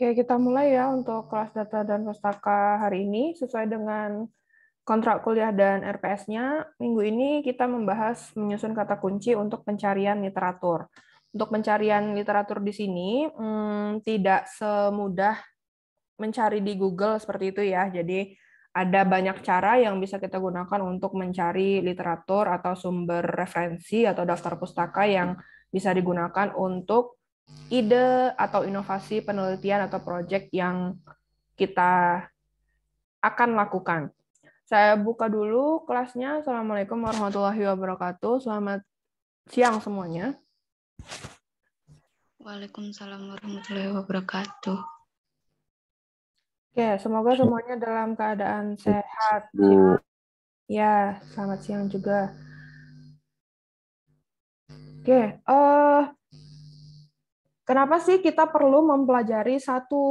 Oke, kita mulai ya untuk kelas data dan pustaka hari ini sesuai dengan kontrak kuliah dan RPS-nya. Minggu ini kita membahas menyusun kata kunci untuk pencarian literatur. Untuk pencarian literatur di sini hmm, tidak semudah mencari di Google seperti itu ya. Jadi ada banyak cara yang bisa kita gunakan untuk mencari literatur atau sumber referensi atau daftar pustaka yang bisa digunakan untuk ide atau inovasi penelitian atau proyek yang kita akan lakukan. Saya buka dulu kelasnya. Assalamualaikum warahmatullahi wabarakatuh. Selamat siang semuanya. Waalaikumsalam warahmatullahi wabarakatuh. Oke, semoga semuanya dalam keadaan sehat. Ya, selamat siang juga. Oke, uh, Kenapa sih kita perlu mempelajari satu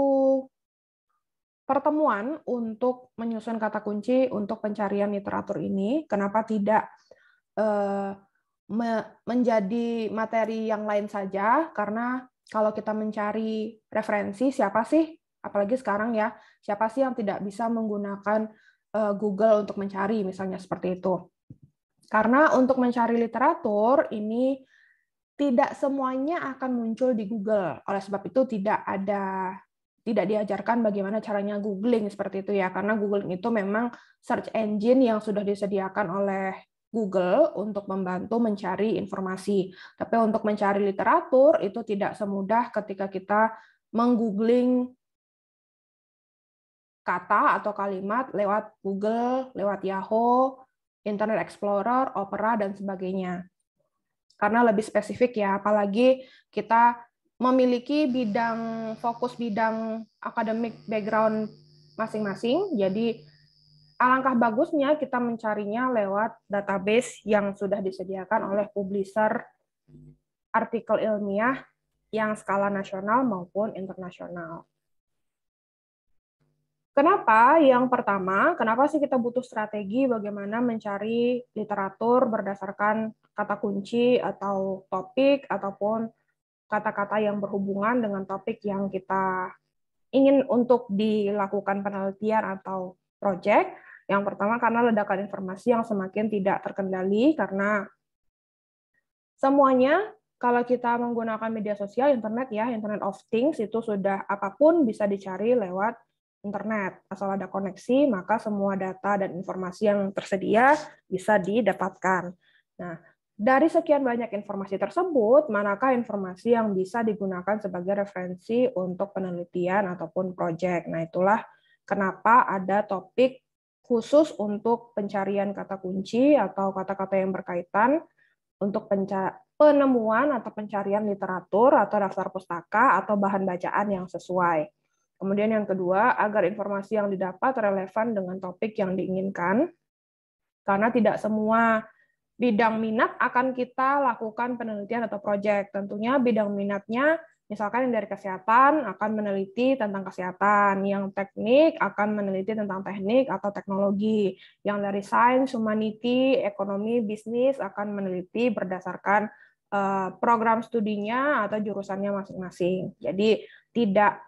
pertemuan untuk menyusun kata kunci untuk pencarian literatur ini? Kenapa tidak eh, menjadi materi yang lain saja? Karena kalau kita mencari referensi, siapa sih? Apalagi sekarang ya, siapa sih yang tidak bisa menggunakan eh, Google untuk mencari, misalnya seperti itu? Karena untuk mencari literatur ini tidak semuanya akan muncul di Google. Oleh sebab itu tidak ada tidak diajarkan bagaimana caranya googling seperti itu ya karena googling itu memang search engine yang sudah disediakan oleh Google untuk membantu mencari informasi. Tapi untuk mencari literatur itu tidak semudah ketika kita menggoogling kata atau kalimat lewat Google, lewat Yahoo, Internet Explorer, Opera dan sebagainya karena lebih spesifik ya apalagi kita memiliki bidang fokus bidang akademik background masing-masing jadi alangkah bagusnya kita mencarinya lewat database yang sudah disediakan oleh publisher artikel ilmiah yang skala nasional maupun internasional. Kenapa? Yang pertama, kenapa sih kita butuh strategi bagaimana mencari literatur berdasarkan kata kunci atau topik ataupun kata-kata yang berhubungan dengan topik yang kita ingin untuk dilakukan penelitian atau proyek. Yang pertama karena ledakan informasi yang semakin tidak terkendali karena semuanya kalau kita menggunakan media sosial internet ya, internet of things itu sudah apapun bisa dicari lewat internet. Asal ada koneksi, maka semua data dan informasi yang tersedia bisa didapatkan. Nah, dari sekian banyak informasi tersebut, manakah informasi yang bisa digunakan sebagai referensi untuk penelitian ataupun proyek? Nah, itulah kenapa ada topik khusus untuk pencarian kata kunci atau kata-kata yang berkaitan untuk penemuan atau pencarian literatur atau daftar pustaka atau bahan bacaan yang sesuai. Kemudian yang kedua, agar informasi yang didapat relevan dengan topik yang diinginkan, karena tidak semua bidang minat akan kita lakukan penelitian atau proyek. Tentunya bidang minatnya misalkan yang dari kesehatan akan meneliti tentang kesehatan, yang teknik akan meneliti tentang teknik atau teknologi, yang dari sains, humanity, ekonomi, bisnis akan meneliti berdasarkan eh, program studinya atau jurusannya masing-masing. Jadi tidak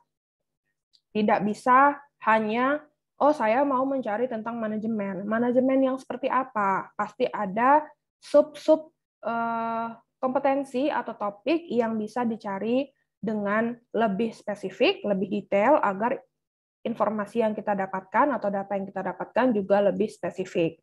tidak bisa hanya oh saya mau mencari tentang manajemen. Manajemen yang seperti apa? Pasti ada sub-sub eh, kompetensi atau topik yang bisa dicari dengan lebih spesifik, lebih detail agar informasi yang kita dapatkan atau data yang kita dapatkan juga lebih spesifik.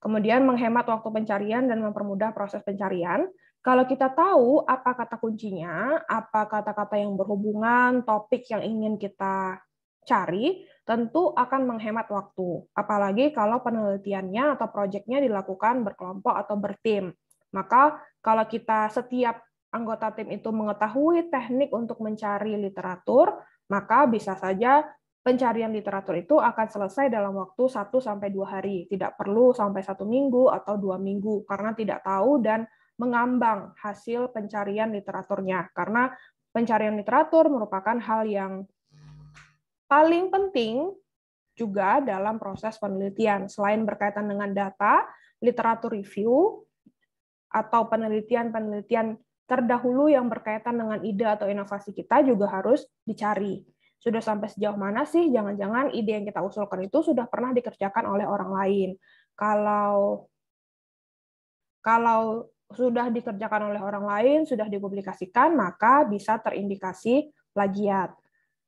Kemudian menghemat waktu pencarian dan mempermudah proses pencarian. Kalau kita tahu apa kata kuncinya, apa kata-kata yang berhubungan, topik yang ingin kita cari, tentu akan menghemat waktu, apalagi kalau penelitiannya atau proyeknya dilakukan berkelompok atau bertim. Maka kalau kita setiap anggota tim itu mengetahui teknik untuk mencari literatur, maka bisa saja pencarian literatur itu akan selesai dalam waktu 1 2 hari, tidak perlu sampai satu minggu atau dua minggu karena tidak tahu dan mengambang hasil pencarian literaturnya karena pencarian literatur merupakan hal yang paling penting juga dalam proses penelitian. Selain berkaitan dengan data, literatur review, atau penelitian-penelitian terdahulu yang berkaitan dengan ide atau inovasi kita juga harus dicari. Sudah sampai sejauh mana sih? Jangan-jangan ide yang kita usulkan itu sudah pernah dikerjakan oleh orang lain. Kalau kalau sudah dikerjakan oleh orang lain, sudah dipublikasikan, maka bisa terindikasi plagiat.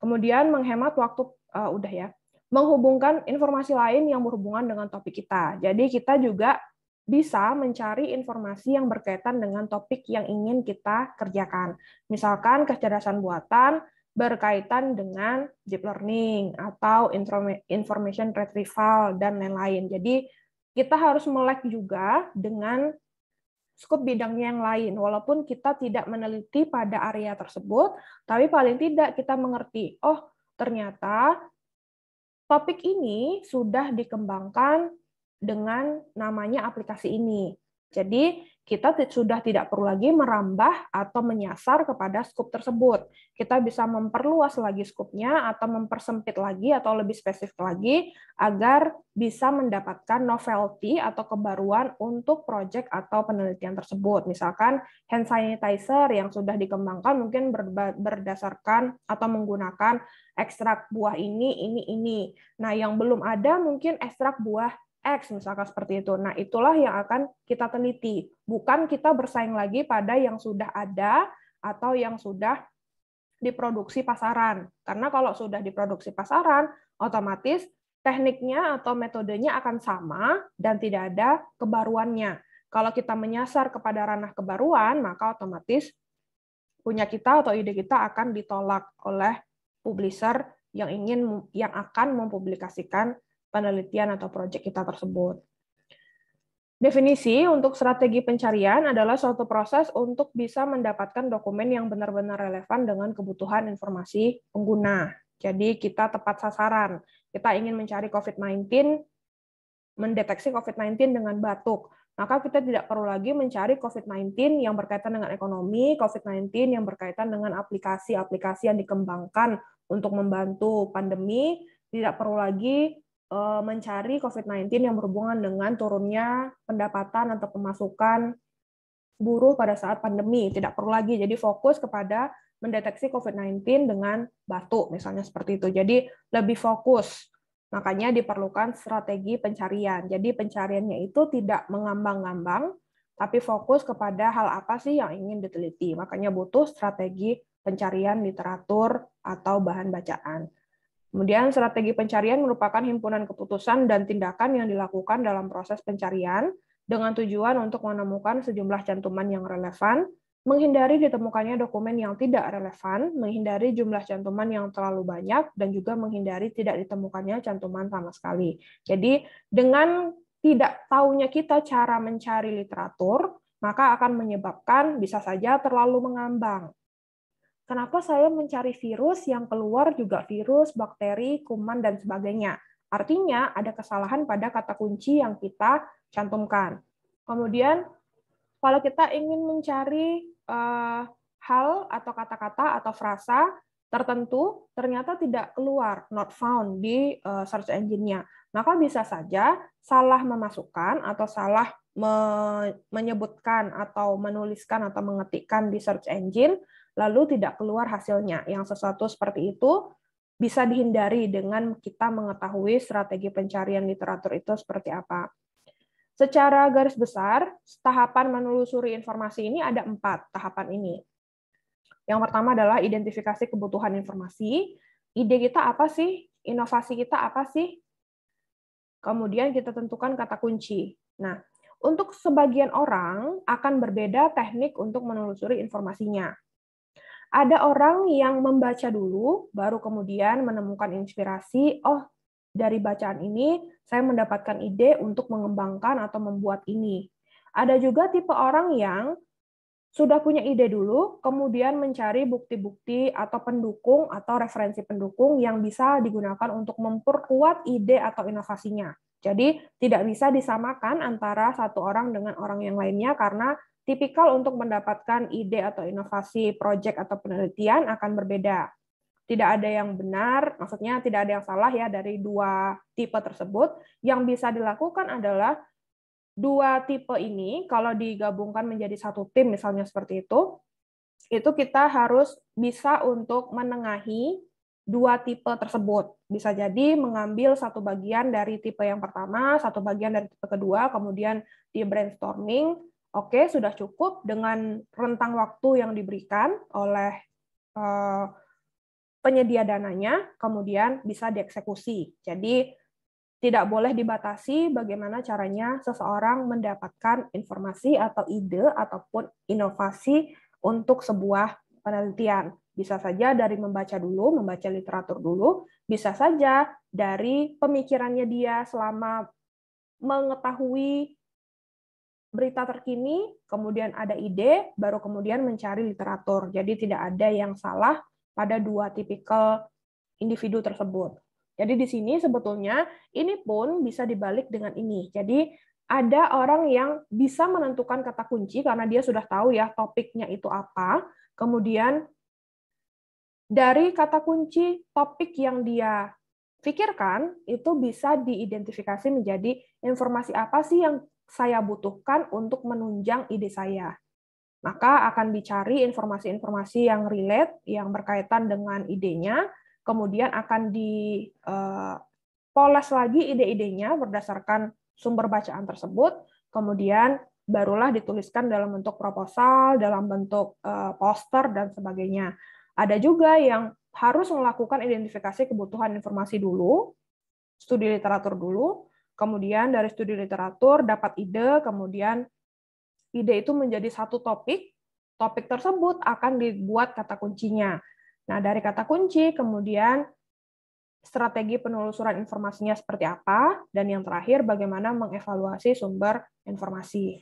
Kemudian menghemat waktu uh, udah ya. Menghubungkan informasi lain yang berhubungan dengan topik kita. Jadi kita juga bisa mencari informasi yang berkaitan dengan topik yang ingin kita kerjakan. Misalkan kecerdasan buatan berkaitan dengan deep learning atau information retrieval dan lain-lain. Jadi kita harus melek juga dengan Skup bidangnya yang lain, walaupun kita tidak meneliti pada area tersebut, tapi paling tidak kita mengerti, oh ternyata topik ini sudah dikembangkan dengan namanya aplikasi ini. Jadi kita sudah tidak perlu lagi merambah atau menyasar kepada skup tersebut. Kita bisa memperluas lagi skupnya atau mempersempit lagi atau lebih spesifik lagi agar bisa mendapatkan novelty atau kebaruan untuk proyek atau penelitian tersebut. Misalkan hand sanitizer yang sudah dikembangkan mungkin berdasarkan atau menggunakan ekstrak buah ini, ini, ini. Nah, yang belum ada mungkin ekstrak buah X misalkan seperti itu. Nah, itulah yang akan kita teliti. Bukan kita bersaing lagi pada yang sudah ada atau yang sudah diproduksi pasaran. Karena kalau sudah diproduksi pasaran, otomatis tekniknya atau metodenya akan sama dan tidak ada kebaruannya. Kalau kita menyasar kepada ranah kebaruan, maka otomatis punya kita atau ide kita akan ditolak oleh publisher yang ingin yang akan mempublikasikan penelitian atau proyek kita tersebut. Definisi untuk strategi pencarian adalah suatu proses untuk bisa mendapatkan dokumen yang benar-benar relevan dengan kebutuhan informasi pengguna. Jadi kita tepat sasaran. Kita ingin mencari COVID-19, mendeteksi COVID-19 dengan batuk. Maka kita tidak perlu lagi mencari COVID-19 yang berkaitan dengan ekonomi, COVID-19 yang berkaitan dengan aplikasi-aplikasi yang dikembangkan untuk membantu pandemi, tidak perlu lagi Eh, mencari COVID-19 yang berhubungan dengan turunnya pendapatan atau pemasukan buruh pada saat pandemi. Tidak perlu lagi jadi fokus kepada mendeteksi COVID-19 dengan batuk, misalnya seperti itu. Jadi lebih fokus. Makanya diperlukan strategi pencarian. Jadi pencariannya itu tidak mengambang ngambang tapi fokus kepada hal apa sih yang ingin diteliti. Makanya butuh strategi pencarian literatur atau bahan bacaan. Kemudian strategi pencarian merupakan himpunan keputusan dan tindakan yang dilakukan dalam proses pencarian dengan tujuan untuk menemukan sejumlah cantuman yang relevan, menghindari ditemukannya dokumen yang tidak relevan, menghindari jumlah cantuman yang terlalu banyak, dan juga menghindari tidak ditemukannya cantuman sama sekali. Jadi dengan tidak tahunya kita cara mencari literatur, maka akan menyebabkan bisa saja terlalu mengambang Kenapa saya mencari virus yang keluar juga virus, bakteri, kuman, dan sebagainya? Artinya ada kesalahan pada kata kunci yang kita cantumkan. Kemudian kalau kita ingin mencari uh, hal atau kata-kata atau frasa tertentu ternyata tidak keluar not found di uh, search engine-nya. Maka bisa saja salah memasukkan atau salah me menyebutkan atau menuliskan atau mengetikkan di search engine lalu tidak keluar hasilnya. Yang sesuatu seperti itu bisa dihindari dengan kita mengetahui strategi pencarian literatur itu seperti apa. Secara garis besar, tahapan menelusuri informasi ini ada empat tahapan ini. Yang pertama adalah identifikasi kebutuhan informasi. Ide kita apa sih? Inovasi kita apa sih? Kemudian kita tentukan kata kunci. Nah, untuk sebagian orang akan berbeda teknik untuk menelusuri informasinya. Ada orang yang membaca dulu, baru kemudian menemukan inspirasi, oh dari bacaan ini saya mendapatkan ide untuk mengembangkan atau membuat ini. Ada juga tipe orang yang sudah punya ide dulu, kemudian mencari bukti-bukti atau pendukung atau referensi pendukung yang bisa digunakan untuk memperkuat ide atau inovasinya. Jadi tidak bisa disamakan antara satu orang dengan orang yang lainnya karena tipikal untuk mendapatkan ide atau inovasi proyek atau penelitian akan berbeda. Tidak ada yang benar, maksudnya tidak ada yang salah ya dari dua tipe tersebut. Yang bisa dilakukan adalah dua tipe ini kalau digabungkan menjadi satu tim misalnya seperti itu, itu kita harus bisa untuk menengahi dua tipe tersebut. Bisa jadi mengambil satu bagian dari tipe yang pertama, satu bagian dari tipe kedua, kemudian di brainstorming, oke sudah cukup dengan rentang waktu yang diberikan oleh eh, penyedia dananya, kemudian bisa dieksekusi. Jadi tidak boleh dibatasi bagaimana caranya seseorang mendapatkan informasi atau ide ataupun inovasi untuk sebuah penelitian. Bisa saja dari membaca dulu, membaca literatur dulu, bisa saja dari pemikirannya dia selama mengetahui berita terkini, kemudian ada ide, baru kemudian mencari literatur. Jadi tidak ada yang salah pada dua tipikal individu tersebut. Jadi di sini sebetulnya ini pun bisa dibalik dengan ini. Jadi ada orang yang bisa menentukan kata kunci karena dia sudah tahu ya topiknya itu apa, kemudian dari kata kunci topik yang dia pikirkan itu bisa diidentifikasi menjadi informasi apa sih yang saya butuhkan untuk menunjang ide saya. Maka akan dicari informasi-informasi yang relate, yang berkaitan dengan idenya, kemudian akan dipoles eh, lagi ide-idenya berdasarkan sumber bacaan tersebut, kemudian barulah dituliskan dalam bentuk proposal, dalam bentuk eh, poster, dan sebagainya. Ada juga yang harus melakukan identifikasi kebutuhan informasi dulu, studi literatur dulu, kemudian dari studi literatur dapat ide, kemudian ide itu menjadi satu topik, topik tersebut akan dibuat kata kuncinya. Nah, dari kata kunci kemudian strategi penelusuran informasinya seperti apa, dan yang terakhir bagaimana mengevaluasi sumber informasi.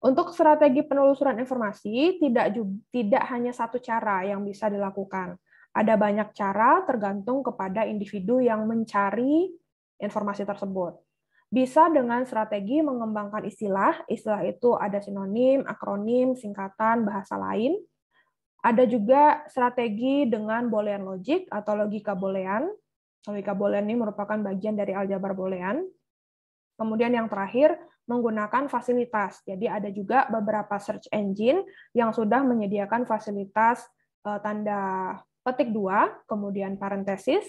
Untuk strategi penelusuran informasi, tidak tidak hanya satu cara yang bisa dilakukan. Ada banyak cara tergantung kepada individu yang mencari informasi tersebut. Bisa dengan strategi mengembangkan istilah. Istilah itu ada sinonim, akronim, singkatan, bahasa lain. Ada juga strategi dengan Boolean logic atau logika Boolean. Logika Boolean ini merupakan bagian dari aljabar Boolean. Kemudian yang terakhir, menggunakan fasilitas. Jadi ada juga beberapa search engine yang sudah menyediakan fasilitas eh, tanda petik dua, kemudian parenthesis,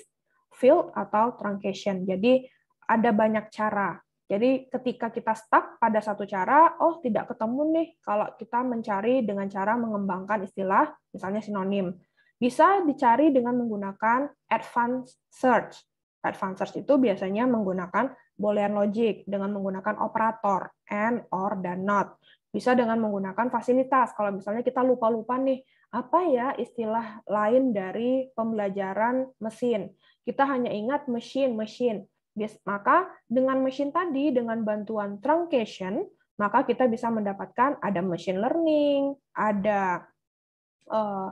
fill atau truncation. Jadi ada banyak cara. Jadi ketika kita stuck pada satu cara, oh tidak ketemu nih kalau kita mencari dengan cara mengembangkan istilah misalnya sinonim. Bisa dicari dengan menggunakan advanced search. Advanced search itu biasanya menggunakan Boolean logic dengan menggunakan operator and, or, dan not. Bisa dengan menggunakan fasilitas. Kalau misalnya kita lupa-lupa nih, apa ya istilah lain dari pembelajaran mesin? Kita hanya ingat mesin, mesin. Maka dengan mesin tadi, dengan bantuan truncation, maka kita bisa mendapatkan ada machine learning, ada uh,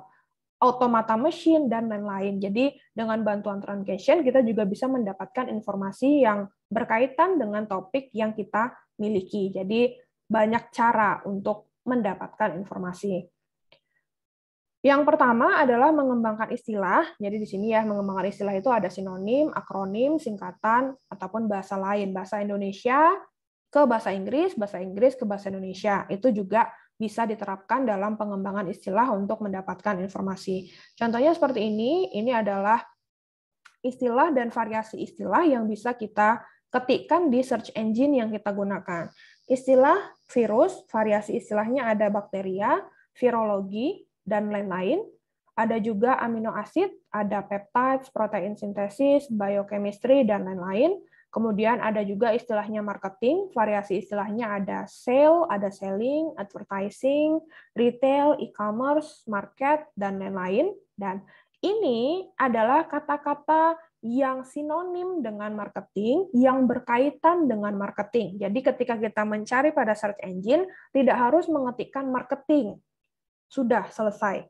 automata mesin dan lain-lain. Jadi dengan bantuan truncation kita juga bisa mendapatkan informasi yang berkaitan dengan topik yang kita miliki. Jadi banyak cara untuk mendapatkan informasi. Yang pertama adalah mengembangkan istilah. Jadi di sini ya mengembangkan istilah itu ada sinonim, akronim, singkatan ataupun bahasa lain, bahasa Indonesia ke bahasa Inggris, bahasa Inggris ke bahasa Indonesia. Itu juga bisa diterapkan dalam pengembangan istilah untuk mendapatkan informasi. Contohnya seperti ini, ini adalah istilah dan variasi istilah yang bisa kita ketikkan di search engine yang kita gunakan. Istilah virus, variasi istilahnya ada bakteria, virologi, dan lain-lain. Ada juga amino asid, ada peptides, protein sintesis, biochemistry, dan lain-lain Kemudian ada juga istilahnya marketing, variasi istilahnya ada sale, ada selling, advertising, retail, e-commerce, market, dan lain-lain. Dan ini adalah kata-kata yang sinonim dengan marketing, yang berkaitan dengan marketing. Jadi ketika kita mencari pada search engine, tidak harus mengetikkan marketing. Sudah selesai.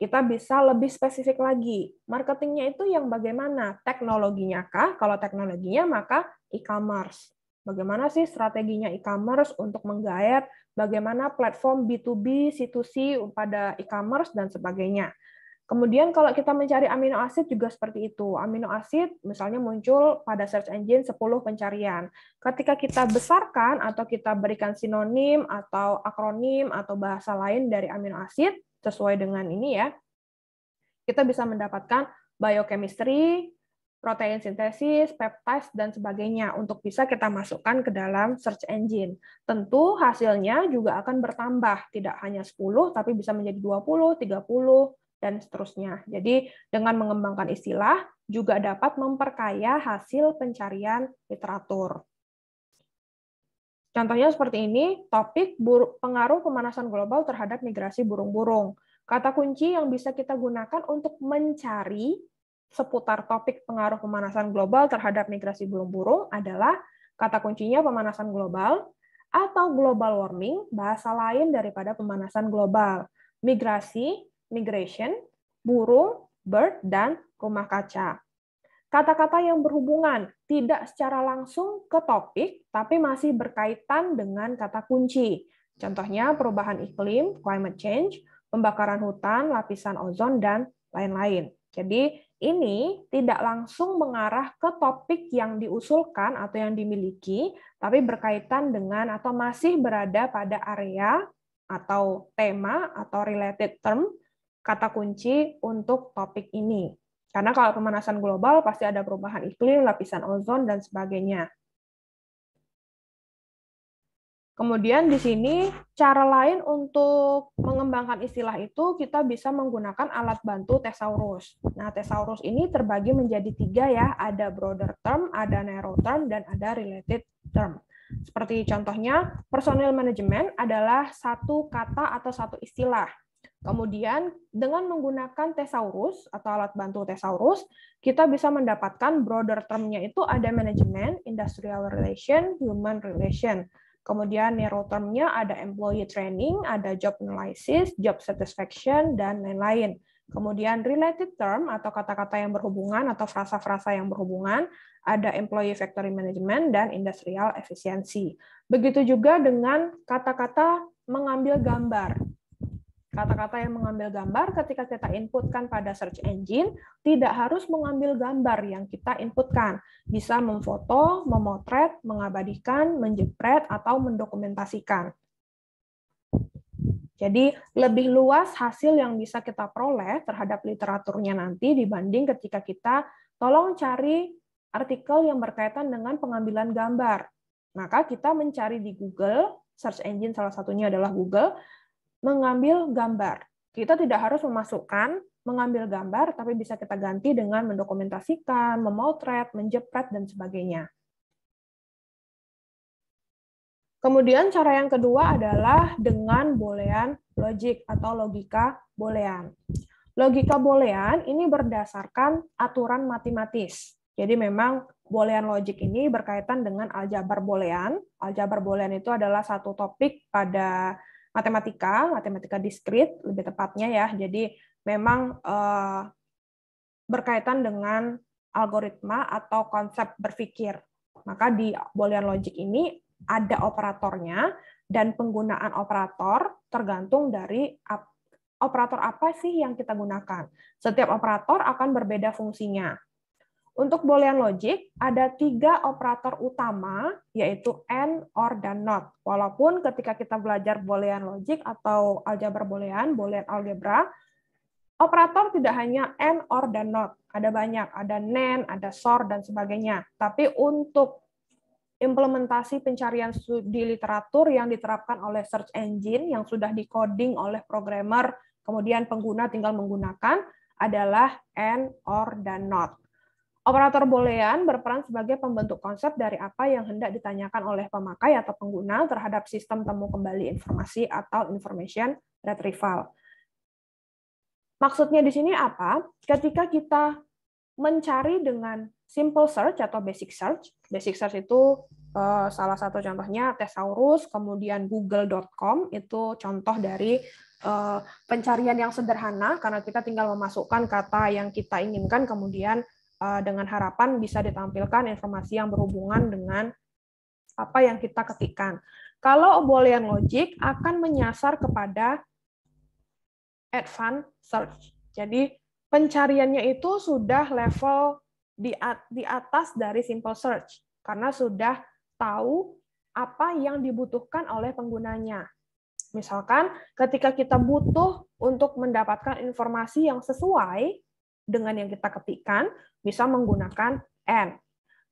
Kita bisa lebih spesifik lagi. Marketingnya itu yang bagaimana? Teknologinya kah? Kalau teknologinya maka e-commerce. Bagaimana sih strateginya e-commerce untuk menggaet? Bagaimana platform B2B, C2C pada e-commerce dan sebagainya. Kemudian kalau kita mencari amino asid juga seperti itu. Amino asid misalnya muncul pada search engine 10 pencarian. Ketika kita besarkan atau kita berikan sinonim atau akronim atau bahasa lain dari amino asid, sesuai dengan ini ya, kita bisa mendapatkan biochemistry, protein sintesis, peptide, dan sebagainya untuk bisa kita masukkan ke dalam search engine. Tentu hasilnya juga akan bertambah, tidak hanya 10, tapi bisa menjadi 20, 30, dan seterusnya. Jadi dengan mengembangkan istilah juga dapat memperkaya hasil pencarian literatur. Contohnya seperti ini, topik pengaruh pemanasan global terhadap migrasi burung-burung. Kata kunci yang bisa kita gunakan untuk mencari seputar topik pengaruh pemanasan global terhadap migrasi burung-burung adalah kata kuncinya pemanasan global atau global warming, bahasa lain daripada pemanasan global. Migrasi, migration, burung, bird, dan rumah kaca kata-kata yang berhubungan tidak secara langsung ke topik, tapi masih berkaitan dengan kata kunci. Contohnya perubahan iklim, climate change, pembakaran hutan, lapisan ozon, dan lain-lain. Jadi ini tidak langsung mengarah ke topik yang diusulkan atau yang dimiliki, tapi berkaitan dengan atau masih berada pada area atau tema atau related term kata kunci untuk topik ini. Karena kalau pemanasan global pasti ada perubahan iklim, lapisan ozon, dan sebagainya. Kemudian di sini cara lain untuk mengembangkan istilah itu kita bisa menggunakan alat bantu thesaurus. Nah, thesaurus ini terbagi menjadi tiga ya, ada broader term, ada narrow term, dan ada related term. Seperti contohnya, personil manajemen adalah satu kata atau satu istilah. Kemudian dengan menggunakan thesaurus atau alat bantu thesaurus, kita bisa mendapatkan broader termnya itu ada manajemen, industrial relation, human relation. Kemudian narrow termnya ada employee training, ada job analysis, job satisfaction, dan lain-lain. Kemudian related term atau kata-kata yang berhubungan atau frasa-frasa yang berhubungan, ada employee factory management dan industrial efficiency. Begitu juga dengan kata-kata mengambil gambar Kata-kata yang mengambil gambar ketika kita inputkan pada search engine tidak harus mengambil gambar yang kita inputkan. Bisa memfoto, memotret, mengabadikan, menjepret, atau mendokumentasikan. Jadi lebih luas hasil yang bisa kita peroleh terhadap literaturnya nanti dibanding ketika kita tolong cari artikel yang berkaitan dengan pengambilan gambar. Maka kita mencari di Google, search engine salah satunya adalah Google, mengambil gambar. Kita tidak harus memasukkan mengambil gambar, tapi bisa kita ganti dengan mendokumentasikan, memotret, menjepret, dan sebagainya. Kemudian cara yang kedua adalah dengan boolean logic atau logika boolean. Logika boolean ini berdasarkan aturan matematis. Jadi memang boolean logic ini berkaitan dengan aljabar boolean. Aljabar boolean itu adalah satu topik pada matematika, matematika diskrit lebih tepatnya ya. Jadi memang eh, berkaitan dengan algoritma atau konsep berpikir. Maka di Boolean logic ini ada operatornya dan penggunaan operator tergantung dari operator apa sih yang kita gunakan. Setiap operator akan berbeda fungsinya. Untuk Boolean logic, ada tiga operator utama, yaitu AND, OR, dan NOT. Walaupun ketika kita belajar Boolean logic atau aljabar Boolean, Boolean algebra, operator tidak hanya AND, OR, dan NOT. Ada banyak, ada NAND, ada SOR, dan sebagainya. Tapi untuk implementasi pencarian di literatur yang diterapkan oleh search engine, yang sudah dikoding oleh programmer, kemudian pengguna tinggal menggunakan, adalah AND, OR, dan NOT. Operator Boolean berperan sebagai pembentuk konsep dari apa yang hendak ditanyakan oleh pemakai atau pengguna terhadap sistem temu kembali informasi atau information retrieval. Maksudnya di sini apa? Ketika kita mencari dengan simple search atau basic search, basic search itu eh, salah satu contohnya Thesaurus, kemudian google.com itu contoh dari eh, pencarian yang sederhana karena kita tinggal memasukkan kata yang kita inginkan kemudian Eh, dengan harapan bisa ditampilkan informasi yang berhubungan dengan apa yang kita ketikkan. Kalau Boolean logic akan menyasar kepada advanced search. Jadi pencariannya itu sudah level di, di atas dari simple search karena sudah tahu apa yang dibutuhkan oleh penggunanya. Misalkan ketika kita butuh untuk mendapatkan informasi yang sesuai dengan yang kita ketikkan bisa menggunakan n.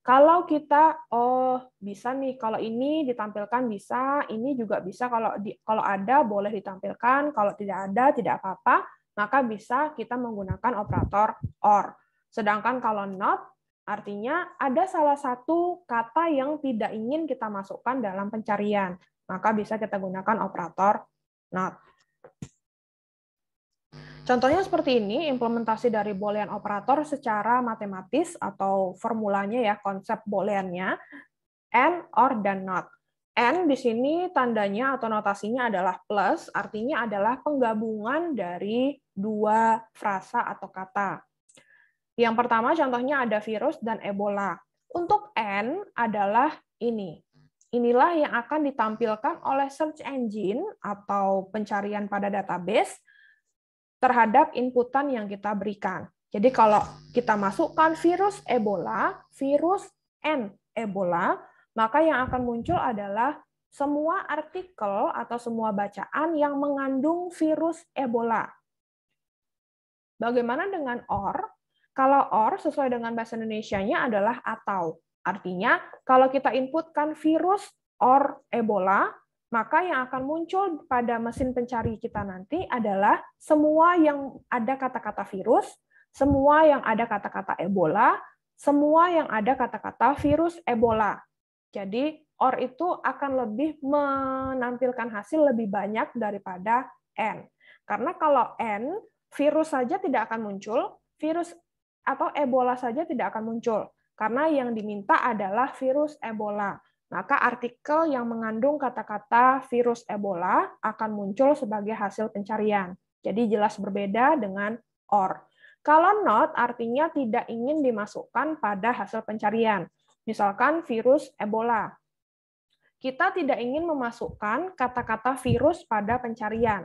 Kalau kita oh bisa nih kalau ini ditampilkan bisa, ini juga bisa kalau di, kalau ada boleh ditampilkan, kalau tidak ada tidak apa-apa, maka bisa kita menggunakan operator or. Sedangkan kalau not artinya ada salah satu kata yang tidak ingin kita masukkan dalam pencarian, maka bisa kita gunakan operator not. Contohnya seperti ini, implementasi dari Boolean operator secara matematis atau formulanya ya, konsep Booleannya, and or dan not. And di sini tandanya atau notasinya adalah plus, artinya adalah penggabungan dari dua frasa atau kata. Yang pertama contohnya ada virus dan Ebola. Untuk N adalah ini. Inilah yang akan ditampilkan oleh search engine atau pencarian pada database terhadap inputan yang kita berikan. Jadi kalau kita masukkan virus Ebola, virus N Ebola, maka yang akan muncul adalah semua artikel atau semua bacaan yang mengandung virus Ebola. Bagaimana dengan or? Kalau or sesuai dengan bahasa Indonesia-nya adalah atau. Artinya, kalau kita inputkan virus or Ebola, maka yang akan muncul pada mesin pencari kita nanti adalah semua yang ada kata-kata virus, semua yang ada kata-kata Ebola, semua yang ada kata-kata virus Ebola. Jadi OR itu akan lebih menampilkan hasil lebih banyak daripada N. Karena kalau N, virus saja tidak akan muncul, virus atau Ebola saja tidak akan muncul. Karena yang diminta adalah virus Ebola maka artikel yang mengandung kata-kata virus Ebola akan muncul sebagai hasil pencarian. Jadi jelas berbeda dengan or. Kalau not artinya tidak ingin dimasukkan pada hasil pencarian. Misalkan virus Ebola. Kita tidak ingin memasukkan kata-kata virus pada pencarian.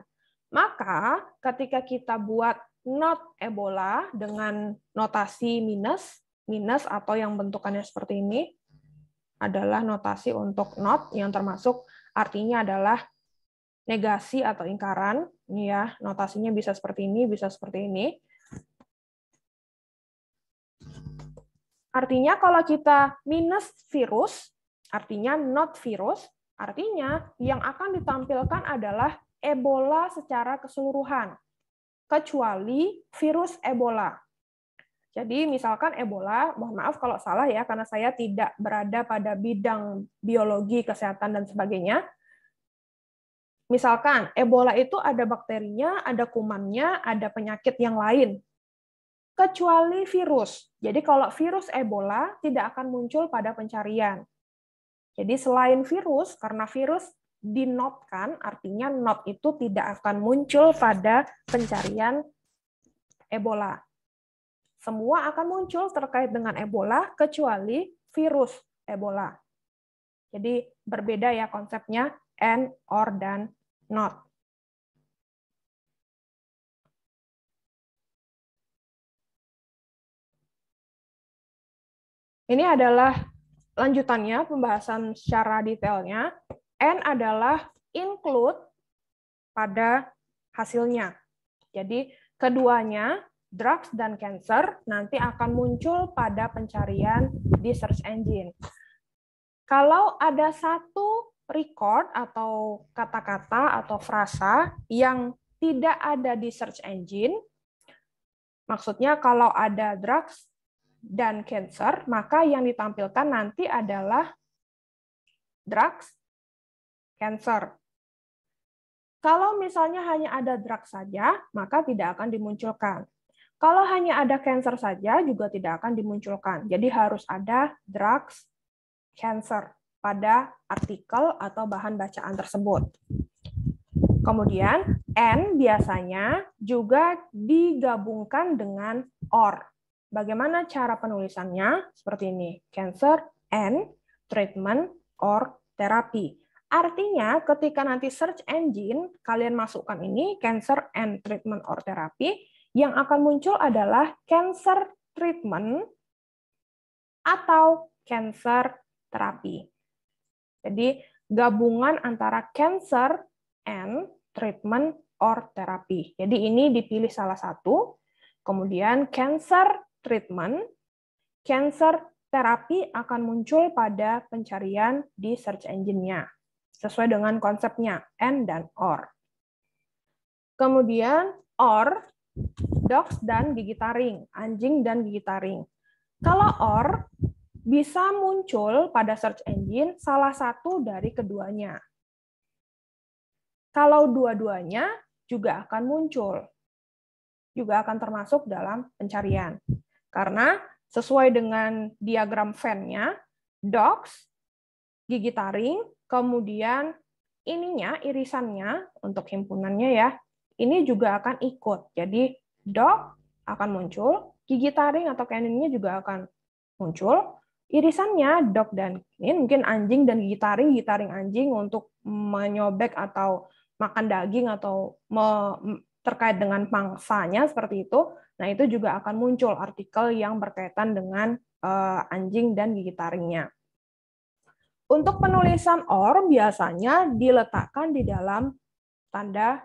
Maka ketika kita buat not Ebola dengan notasi minus, minus atau yang bentukannya seperti ini, adalah notasi untuk not yang termasuk artinya adalah negasi atau ingkaran. Ini ya, notasinya bisa seperti ini, bisa seperti ini. Artinya kalau kita minus virus, artinya not virus, artinya yang akan ditampilkan adalah Ebola secara keseluruhan, kecuali virus Ebola. Jadi misalkan Ebola, mohon maaf kalau salah ya, karena saya tidak berada pada bidang biologi, kesehatan, dan sebagainya. Misalkan Ebola itu ada bakterinya, ada kumannya, ada penyakit yang lain, kecuali virus. Jadi kalau virus Ebola tidak akan muncul pada pencarian. Jadi selain virus, karena virus dinotkan, artinya not itu tidak akan muncul pada pencarian Ebola. Semua akan muncul terkait dengan Ebola kecuali virus Ebola. Jadi berbeda ya konsepnya and, or, dan not. Ini adalah lanjutannya pembahasan secara detailnya. N adalah include pada hasilnya. Jadi keduanya drugs dan cancer nanti akan muncul pada pencarian di search engine. Kalau ada satu record atau kata-kata atau frasa yang tidak ada di search engine, maksudnya kalau ada drugs dan cancer, maka yang ditampilkan nanti adalah drugs cancer. Kalau misalnya hanya ada drugs saja, maka tidak akan dimunculkan. Kalau hanya ada cancer saja juga tidak akan dimunculkan. Jadi harus ada drugs cancer pada artikel atau bahan bacaan tersebut. Kemudian N biasanya juga digabungkan dengan OR. Bagaimana cara penulisannya? Seperti ini, cancer, N, treatment, or terapi. Artinya ketika nanti search engine kalian masukkan ini cancer and treatment or therapy, yang akan muncul adalah cancer treatment atau cancer terapi. Jadi, gabungan antara cancer and treatment or terapi. Jadi, ini dipilih salah satu, kemudian cancer treatment, cancer terapi akan muncul pada pencarian di search engine-nya, sesuai dengan konsepnya, and dan or. Kemudian, or dogs dan gigi taring, anjing dan gigi taring. Kalau or bisa muncul pada search engine salah satu dari keduanya. Kalau dua-duanya juga akan muncul. Juga akan termasuk dalam pencarian. Karena sesuai dengan diagram fan-nya, dogs, gigi taring, kemudian ininya, irisannya, untuk himpunannya ya, ini juga akan ikut. Jadi dog akan muncul, gigi taring atau caninnya juga akan muncul. Irisannya dog dan canin, mungkin anjing dan gigi taring, gigi taring anjing untuk menyobek atau makan daging atau terkait dengan pangsanya seperti itu. Nah, itu juga akan muncul artikel yang berkaitan dengan eh, anjing dan gigi taringnya. Untuk penulisan or biasanya diletakkan di dalam tanda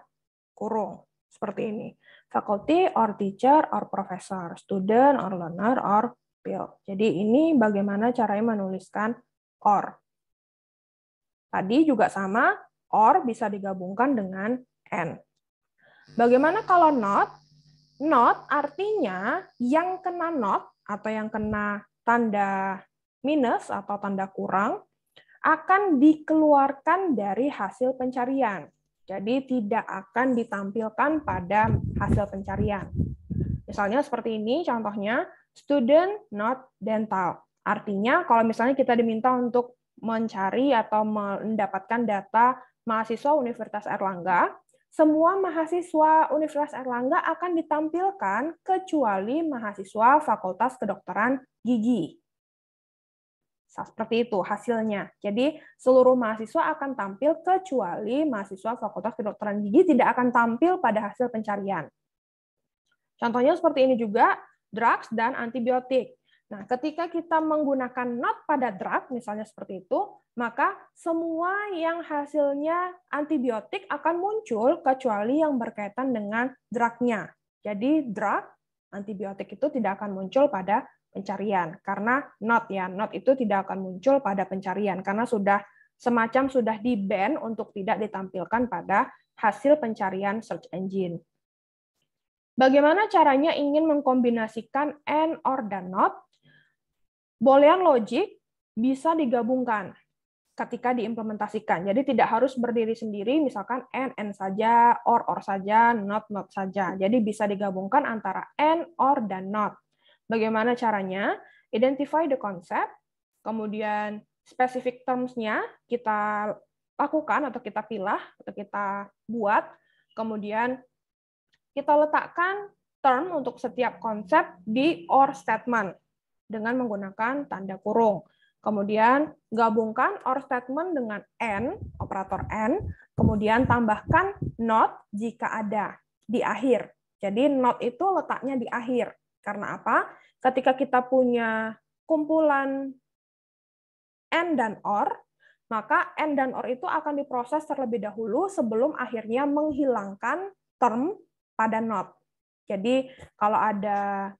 kurung seperti ini. Faculty or teacher or professor, student or learner or pupil. Jadi ini bagaimana caranya menuliskan or. Tadi juga sama, or bisa digabungkan dengan and. Bagaimana kalau not? Not artinya yang kena not atau yang kena tanda minus atau tanda kurang akan dikeluarkan dari hasil pencarian. Jadi tidak akan ditampilkan pada hasil pencarian. Misalnya seperti ini contohnya, student not dental. Artinya kalau misalnya kita diminta untuk mencari atau mendapatkan data mahasiswa Universitas Erlangga, semua mahasiswa Universitas Erlangga akan ditampilkan kecuali mahasiswa Fakultas Kedokteran Gigi seperti itu hasilnya. Jadi seluruh mahasiswa akan tampil kecuali mahasiswa Fakultas Kedokteran Gigi tidak akan tampil pada hasil pencarian. Contohnya seperti ini juga, drugs dan antibiotik. Nah, ketika kita menggunakan not pada drug, misalnya seperti itu, maka semua yang hasilnya antibiotik akan muncul kecuali yang berkaitan dengan drugnya. Jadi drug, antibiotik itu tidak akan muncul pada pencarian karena not ya not itu tidak akan muncul pada pencarian karena sudah semacam sudah di ban untuk tidak ditampilkan pada hasil pencarian search engine. Bagaimana caranya ingin mengkombinasikan and or dan not? Boolean logic bisa digabungkan ketika diimplementasikan. Jadi tidak harus berdiri sendiri, misalkan and and saja, or or saja, not not saja. Jadi bisa digabungkan antara and or dan not. Bagaimana caranya? Identify the concept, kemudian specific terms-nya kita lakukan atau kita pilih atau kita buat, kemudian kita letakkan term untuk setiap konsep di or statement dengan menggunakan tanda kurung. Kemudian gabungkan or statement dengan n operator n, kemudian tambahkan not jika ada di akhir. Jadi not itu letaknya di akhir. Karena apa? Ketika kita punya kumpulan n dan or, maka n dan or itu akan diproses terlebih dahulu sebelum akhirnya menghilangkan term pada not. Jadi kalau ada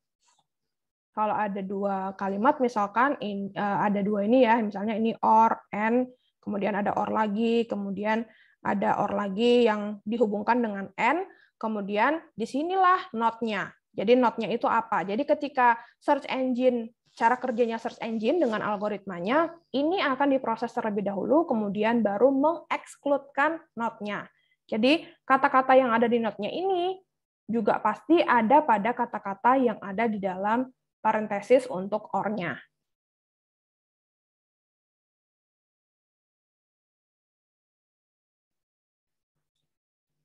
kalau ada dua kalimat misalkan in, uh, ada dua ini ya, misalnya ini or N, kemudian ada or lagi, kemudian ada or lagi yang dihubungkan dengan n, kemudian disinilah notnya. Jadi notnya itu apa? Jadi ketika search engine cara kerjanya search engine dengan algoritmanya ini akan diproses terlebih dahulu kemudian baru mengekskludkan notnya. Jadi kata-kata yang ada di notnya ini juga pasti ada pada kata-kata yang ada di dalam parentesis untuk or-nya.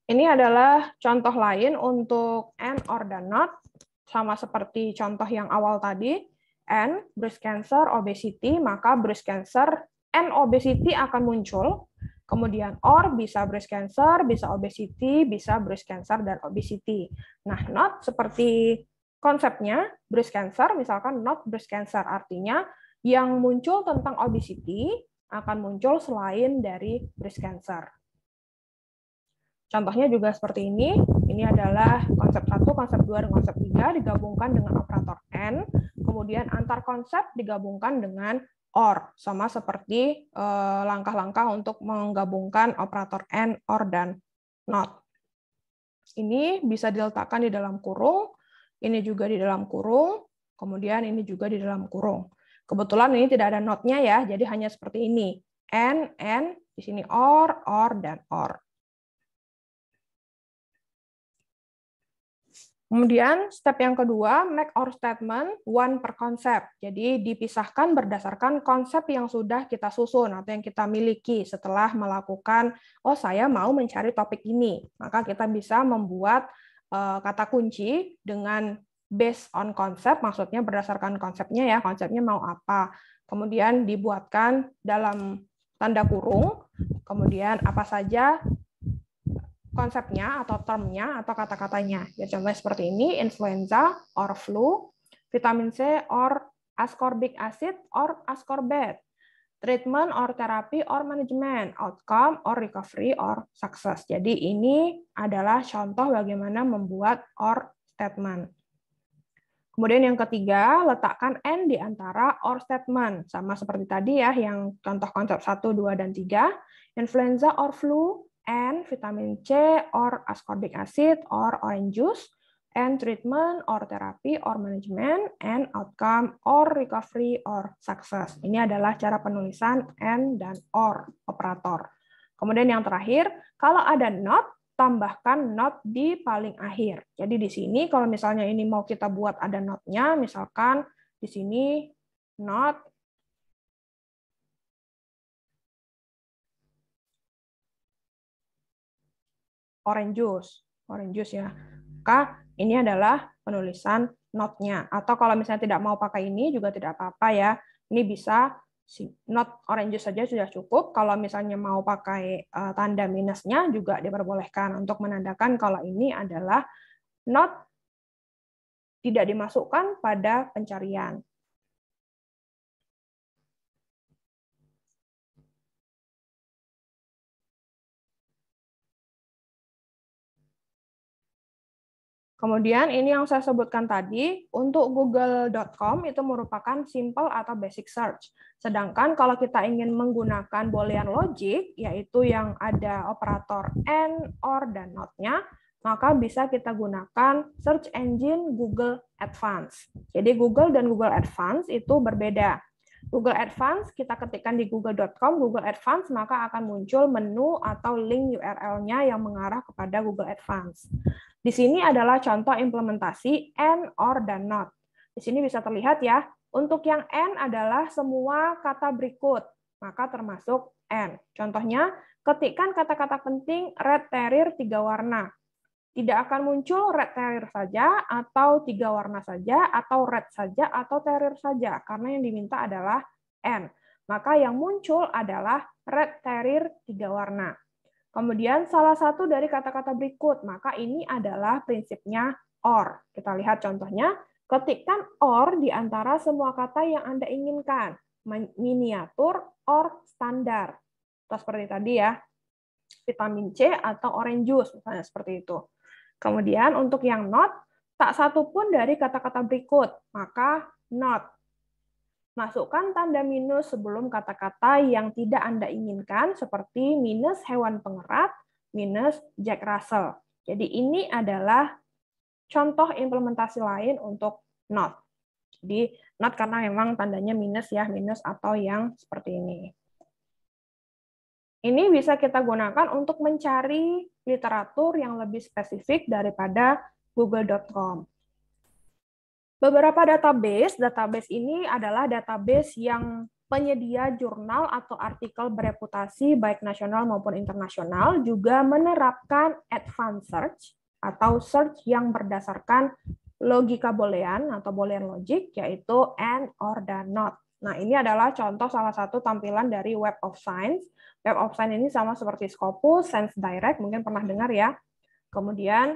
Ini adalah contoh lain untuk and or dan not, sama seperti contoh yang awal tadi, and breast cancer, obesity, maka breast cancer and obesity akan muncul, kemudian or bisa breast cancer, bisa obesity, bisa breast cancer dan obesity. Nah, not seperti konsepnya breast cancer, misalkan not breast cancer artinya yang muncul tentang obesity akan muncul selain dari breast cancer. Contohnya juga seperti ini. Ini adalah konsep satu, konsep dua, dan konsep tiga digabungkan dengan operator N. Kemudian antar konsep digabungkan dengan OR. Sama seperti eh, langkah-langkah untuk menggabungkan operator N, OR, dan NOT. Ini bisa diletakkan di dalam kurung, ini juga di dalam kurung, kemudian ini juga di dalam kurung. Kebetulan ini tidak ada notnya ya, jadi hanya seperti ini. N, N, di sini OR, OR, dan OR. Kemudian step yang kedua, make our statement one per konsep. Jadi dipisahkan berdasarkan konsep yang sudah kita susun atau yang kita miliki setelah melakukan, oh saya mau mencari topik ini. Maka kita bisa membuat eh, kata kunci dengan based on konsep, maksudnya berdasarkan konsepnya ya, konsepnya mau apa. Kemudian dibuatkan dalam tanda kurung, kemudian apa saja konsepnya atau termnya atau kata-katanya. Ya, contohnya seperti ini, influenza or flu, vitamin C or ascorbic acid or ascorbate, treatment or therapy or management, outcome or recovery or success. Jadi ini adalah contoh bagaimana membuat or statement. Kemudian yang ketiga, letakkan N di antara or statement. Sama seperti tadi ya, yang contoh konsep 1, 2, dan 3. Influenza or flu, and vitamin C or ascorbic acid or orange juice, and treatment or therapy or management, and outcome or recovery or success. Ini adalah cara penulisan and dan or operator. Kemudian yang terakhir, kalau ada not, tambahkan not di paling akhir. Jadi di sini kalau misalnya ini mau kita buat ada notnya, misalkan di sini not orange juice. Orange juice ya. Maka ini adalah penulisan notnya. Atau kalau misalnya tidak mau pakai ini juga tidak apa-apa ya. Ini bisa not orange juice saja sudah cukup. Kalau misalnya mau pakai eh, tanda minusnya juga diperbolehkan untuk menandakan kalau ini adalah not tidak dimasukkan pada pencarian. Kemudian ini yang saya sebutkan tadi, untuk google.com itu merupakan simple atau basic search. Sedangkan kalau kita ingin menggunakan boolean logic, yaitu yang ada operator and, or, dan not-nya, maka bisa kita gunakan search engine Google Advanced. Jadi Google dan Google Advanced itu berbeda. Google Advanced, kita ketikkan di google.com, Google Advanced, maka akan muncul menu atau link URL-nya yang mengarah kepada Google Advanced. Di sini adalah contoh implementasi and or dan not. Di sini bisa terlihat ya, untuk yang and adalah semua kata berikut, maka termasuk and. Contohnya, ketikkan kata-kata penting red terrier tiga warna tidak akan muncul red terrier saja atau tiga warna saja atau red saja atau terrier saja karena yang diminta adalah N. Maka yang muncul adalah red terrier tiga warna. Kemudian salah satu dari kata-kata berikut, maka ini adalah prinsipnya or. Kita lihat contohnya, ketikkan or di antara semua kata yang Anda inginkan, miniatur or standar. Atau seperti tadi ya, vitamin C atau orange juice misalnya seperti itu. Kemudian untuk yang not, tak satu pun dari kata-kata berikut, maka not. Masukkan tanda minus sebelum kata-kata yang tidak Anda inginkan, seperti minus hewan pengerat, minus Jack Russell. Jadi ini adalah contoh implementasi lain untuk not. Jadi not karena memang tandanya minus ya, minus atau yang seperti ini. Ini bisa kita gunakan untuk mencari literatur yang lebih spesifik daripada google.com. Beberapa database, database ini adalah database yang penyedia jurnal atau artikel bereputasi baik nasional maupun internasional juga menerapkan advanced search atau search yang berdasarkan logika boolean atau boolean logic yaitu and or dan not. Nah, ini adalah contoh salah satu tampilan dari Web of Science. Web of Science ini sama seperti Scopus, Science Direct, mungkin pernah dengar ya. Kemudian,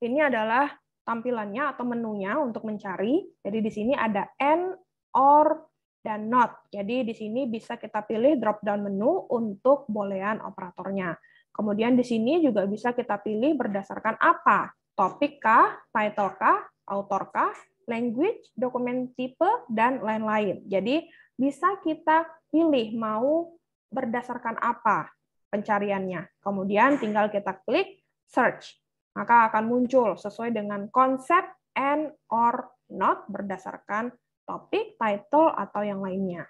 ini adalah tampilannya atau menunya untuk mencari. Jadi di sini ada and, or, dan not. Jadi di sini bisa kita pilih drop-down menu untuk boolean operatornya. Kemudian di sini juga bisa kita pilih berdasarkan apa. Topik kah, title kah, autor kah, language, dokumen tipe, dan lain-lain. Jadi bisa kita pilih mau berdasarkan apa pencariannya. Kemudian tinggal kita klik search. Maka akan muncul sesuai dengan konsep and or not berdasarkan topik, title, atau yang lainnya.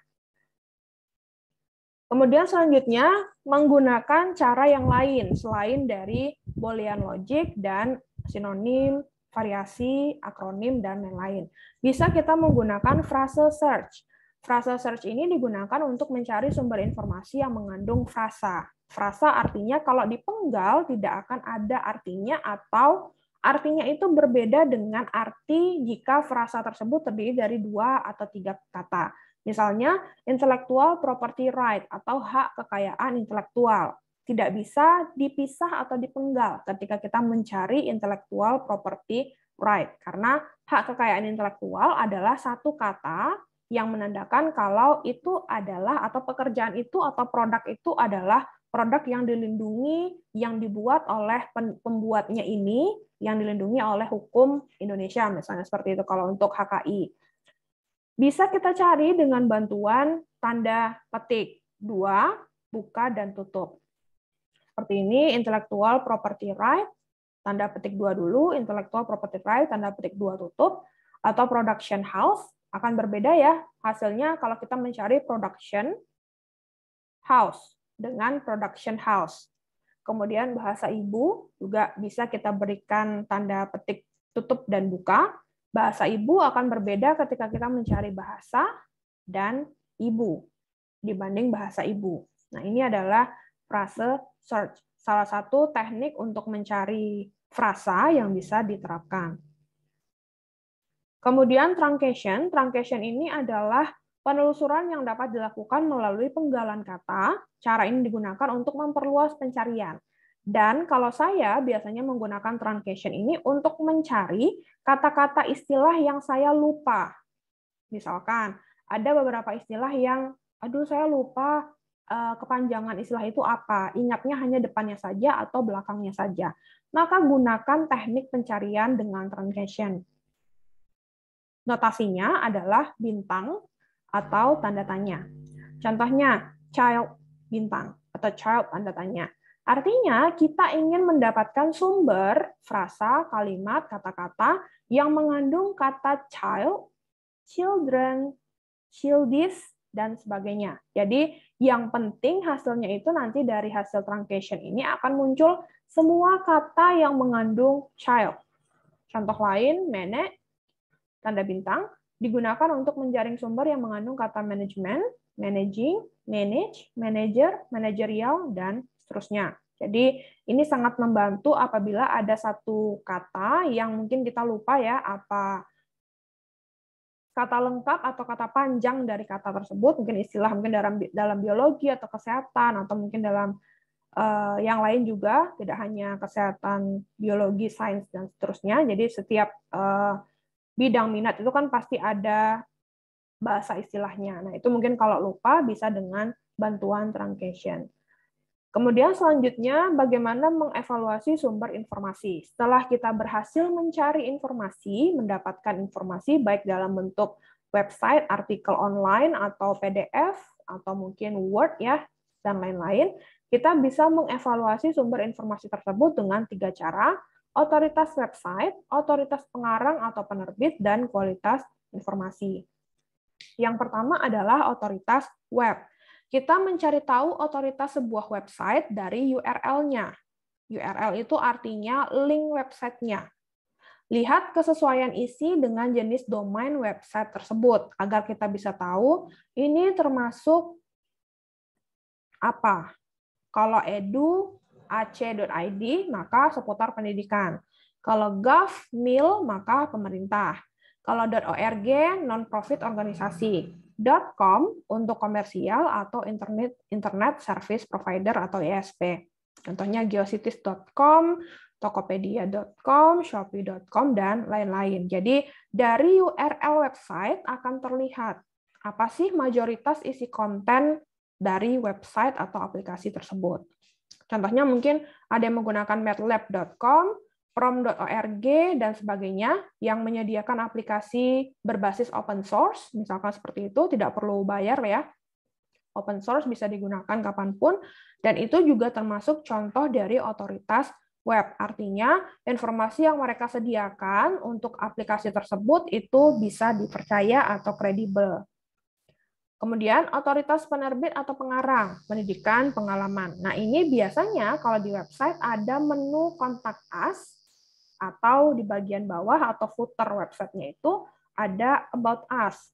Kemudian selanjutnya menggunakan cara yang lain selain dari Boolean logic dan sinonim variasi, akronim, dan lain-lain. Bisa kita menggunakan frase search. Frasa search ini digunakan untuk mencari sumber informasi yang mengandung frasa. Frasa artinya kalau dipenggal tidak akan ada artinya atau artinya itu berbeda dengan arti jika frasa tersebut terdiri dari dua atau tiga kata. Misalnya, intellectual property right atau hak kekayaan intelektual tidak bisa dipisah atau dipenggal ketika kita mencari intelektual property right. Karena hak kekayaan intelektual adalah satu kata yang menandakan kalau itu adalah atau pekerjaan itu atau produk itu adalah produk yang dilindungi yang dibuat oleh pembuatnya ini yang dilindungi oleh hukum Indonesia misalnya seperti itu kalau untuk HKI. Bisa kita cari dengan bantuan tanda petik dua buka dan tutup seperti ini, intellectual property right, tanda petik dua dulu, intellectual property right, tanda petik dua tutup, atau production house, akan berbeda ya hasilnya kalau kita mencari production house dengan production house. Kemudian bahasa ibu juga bisa kita berikan tanda petik tutup dan buka. Bahasa ibu akan berbeda ketika kita mencari bahasa dan ibu dibanding bahasa ibu. Nah, ini adalah frase search, salah satu teknik untuk mencari frasa yang bisa diterapkan. Kemudian truncation. Truncation ini adalah penelusuran yang dapat dilakukan melalui penggalan kata. Cara ini digunakan untuk memperluas pencarian. Dan kalau saya biasanya menggunakan truncation ini untuk mencari kata-kata istilah yang saya lupa. Misalkan ada beberapa istilah yang, aduh saya lupa Eh, kepanjangan istilah itu apa, ingatnya hanya depannya saja atau belakangnya saja. Maka gunakan teknik pencarian dengan truncation. Notasinya adalah bintang atau tanda tanya. Contohnya, child bintang atau child tanda tanya. Artinya, kita ingin mendapatkan sumber, frasa, kalimat, kata-kata yang mengandung kata child, children, childish, dan sebagainya. Jadi yang penting hasilnya itu nanti dari hasil truncation ini akan muncul semua kata yang mengandung child. Contoh lain, mene, tanda bintang, digunakan untuk menjaring sumber yang mengandung kata management, managing, manage, manager, managerial, dan seterusnya. Jadi ini sangat membantu apabila ada satu kata yang mungkin kita lupa ya apa kata lengkap atau kata panjang dari kata tersebut, mungkin istilah mungkin dalam dalam biologi atau kesehatan atau mungkin dalam uh, yang lain juga, tidak hanya kesehatan biologi, sains dan seterusnya. Jadi setiap uh, bidang minat itu kan pasti ada bahasa istilahnya. Nah, itu mungkin kalau lupa bisa dengan bantuan truncation. Kemudian selanjutnya, bagaimana mengevaluasi sumber informasi. Setelah kita berhasil mencari informasi, mendapatkan informasi baik dalam bentuk website, artikel online, atau PDF, atau mungkin Word ya, dan lain-lain, kita bisa mengevaluasi sumber informasi tersebut dengan tiga cara, otoritas website, otoritas pengarang atau penerbit, dan kualitas informasi. Yang pertama adalah otoritas web. Kita mencari tahu otoritas sebuah website dari URL-nya. URL itu artinya link websitenya. Lihat kesesuaian isi dengan jenis domain website tersebut agar kita bisa tahu ini termasuk apa. Kalau edu ac.id maka seputar pendidikan. Kalau gov.mil maka pemerintah. Kalau .org non profit organisasi. .com untuk komersial atau internet internet service provider atau ISP. Contohnya geocities.com, tokopedia.com, shopee.com dan lain-lain. Jadi dari URL website akan terlihat apa sih mayoritas isi konten dari website atau aplikasi tersebut. Contohnya mungkin ada yang menggunakan matlab.com, prom.org dan sebagainya yang menyediakan aplikasi berbasis open source, misalkan seperti itu, tidak perlu bayar ya. Open source bisa digunakan kapanpun, dan itu juga termasuk contoh dari otoritas web. Artinya, informasi yang mereka sediakan untuk aplikasi tersebut itu bisa dipercaya atau kredibel. Kemudian otoritas penerbit atau pengarang, pendidikan, pengalaman. Nah ini biasanya kalau di website ada menu kontak as atau di bagian bawah atau footer websitenya itu ada about us.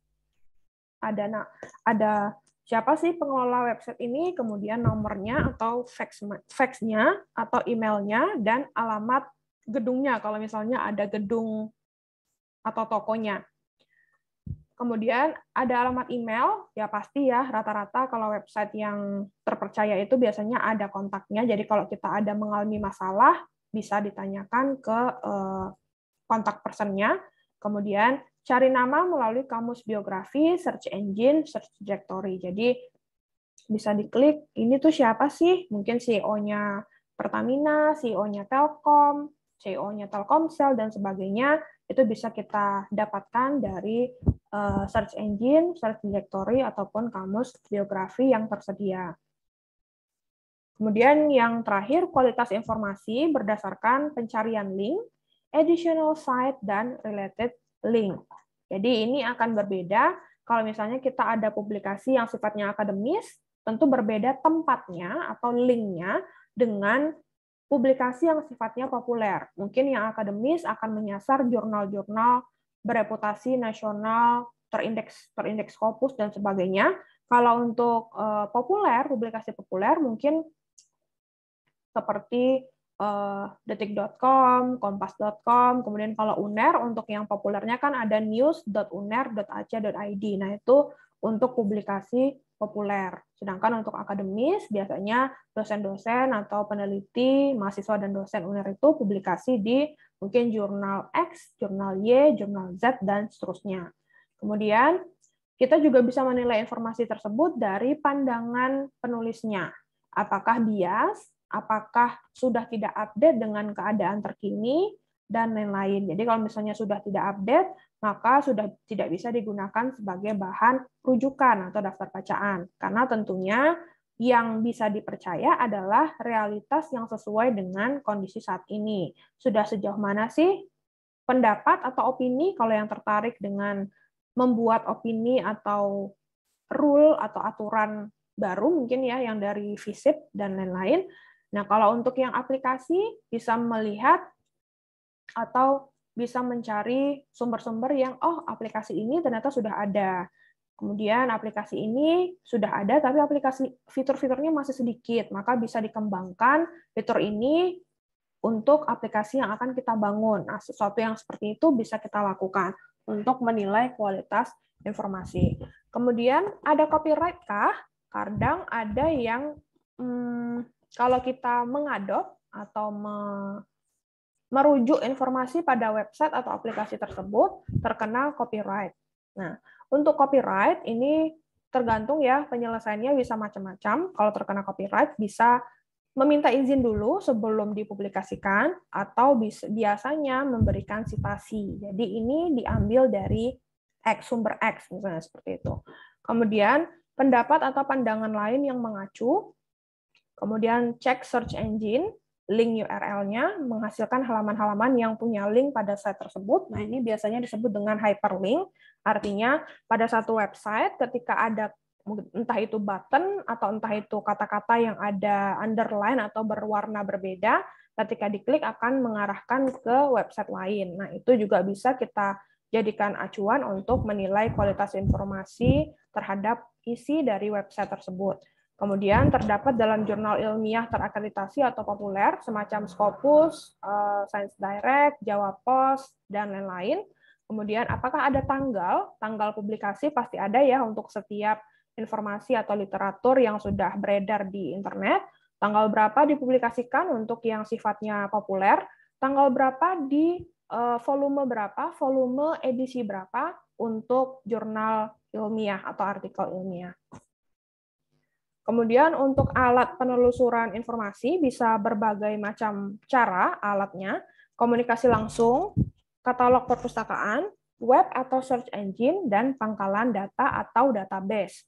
Ada nah, ada siapa sih pengelola website ini, kemudian nomornya atau fax faxnya atau emailnya dan alamat gedungnya kalau misalnya ada gedung atau tokonya. Kemudian ada alamat email, ya pasti ya rata-rata kalau website yang terpercaya itu biasanya ada kontaknya. Jadi kalau kita ada mengalami masalah, bisa ditanyakan ke eh, kontak personnya. Kemudian cari nama melalui kamus biografi, search engine, search directory. Jadi bisa diklik ini tuh siapa sih? Mungkin CEO-nya Pertamina, CEO-nya Telkom, CEO-nya Telkomsel dan sebagainya. Itu bisa kita dapatkan dari eh, search engine, search directory ataupun kamus biografi yang tersedia. Kemudian yang terakhir, kualitas informasi berdasarkan pencarian link, additional site, dan related link. Jadi ini akan berbeda kalau misalnya kita ada publikasi yang sifatnya akademis, tentu berbeda tempatnya atau linknya dengan publikasi yang sifatnya populer. Mungkin yang akademis akan menyasar jurnal-jurnal bereputasi nasional, terindeks, terindeks kopus, dan sebagainya. Kalau untuk eh, populer, publikasi populer, mungkin seperti uh, eh, detik.com, kompas.com, kemudian kalau UNER untuk yang populernya kan ada news.uner.ac.id. Nah, itu untuk publikasi populer. Sedangkan untuk akademis biasanya dosen-dosen atau peneliti, mahasiswa dan dosen UNER itu publikasi di mungkin jurnal X, jurnal Y, jurnal Z dan seterusnya. Kemudian kita juga bisa menilai informasi tersebut dari pandangan penulisnya. Apakah bias apakah sudah tidak update dengan keadaan terkini dan lain-lain. Jadi kalau misalnya sudah tidak update, maka sudah tidak bisa digunakan sebagai bahan rujukan atau daftar bacaan. Karena tentunya yang bisa dipercaya adalah realitas yang sesuai dengan kondisi saat ini. Sudah sejauh mana sih pendapat atau opini kalau yang tertarik dengan membuat opini atau rule atau aturan baru mungkin ya yang dari FISIP dan lain-lain Nah, kalau untuk yang aplikasi bisa melihat atau bisa mencari sumber-sumber yang oh aplikasi ini ternyata sudah ada. Kemudian aplikasi ini sudah ada tapi aplikasi fitur-fiturnya masih sedikit, maka bisa dikembangkan fitur ini untuk aplikasi yang akan kita bangun. Nah, sesuatu yang seperti itu bisa kita lakukan untuk menilai kualitas informasi. Kemudian ada copyright kah? Kadang ada yang hmm, kalau kita mengadop atau me merujuk informasi pada website atau aplikasi tersebut terkena copyright. Nah, untuk copyright ini tergantung ya penyelesaiannya bisa macam-macam. Kalau terkena copyright bisa meminta izin dulu sebelum dipublikasikan atau biasanya memberikan citasi. Jadi ini diambil dari X sumber X misalnya seperti itu. Kemudian pendapat atau pandangan lain yang mengacu Kemudian cek search engine, link URL-nya menghasilkan halaman-halaman yang punya link pada site tersebut. Nah, ini biasanya disebut dengan hyperlink. Artinya, pada satu website ketika ada entah itu button atau entah itu kata-kata yang ada underline atau berwarna berbeda, ketika diklik akan mengarahkan ke website lain. Nah, itu juga bisa kita jadikan acuan untuk menilai kualitas informasi terhadap isi dari website tersebut. Kemudian terdapat dalam jurnal ilmiah terakreditasi atau populer semacam Scopus, eh, Science Direct, Jawa Post, dan lain-lain. Kemudian apakah ada tanggal? Tanggal publikasi pasti ada ya untuk setiap informasi atau literatur yang sudah beredar di internet. Tanggal berapa dipublikasikan untuk yang sifatnya populer? Tanggal berapa di eh, volume berapa? Volume edisi berapa untuk jurnal ilmiah atau artikel ilmiah? Kemudian untuk alat penelusuran informasi bisa berbagai macam cara alatnya, komunikasi langsung, katalog perpustakaan, web atau search engine, dan pangkalan data atau database.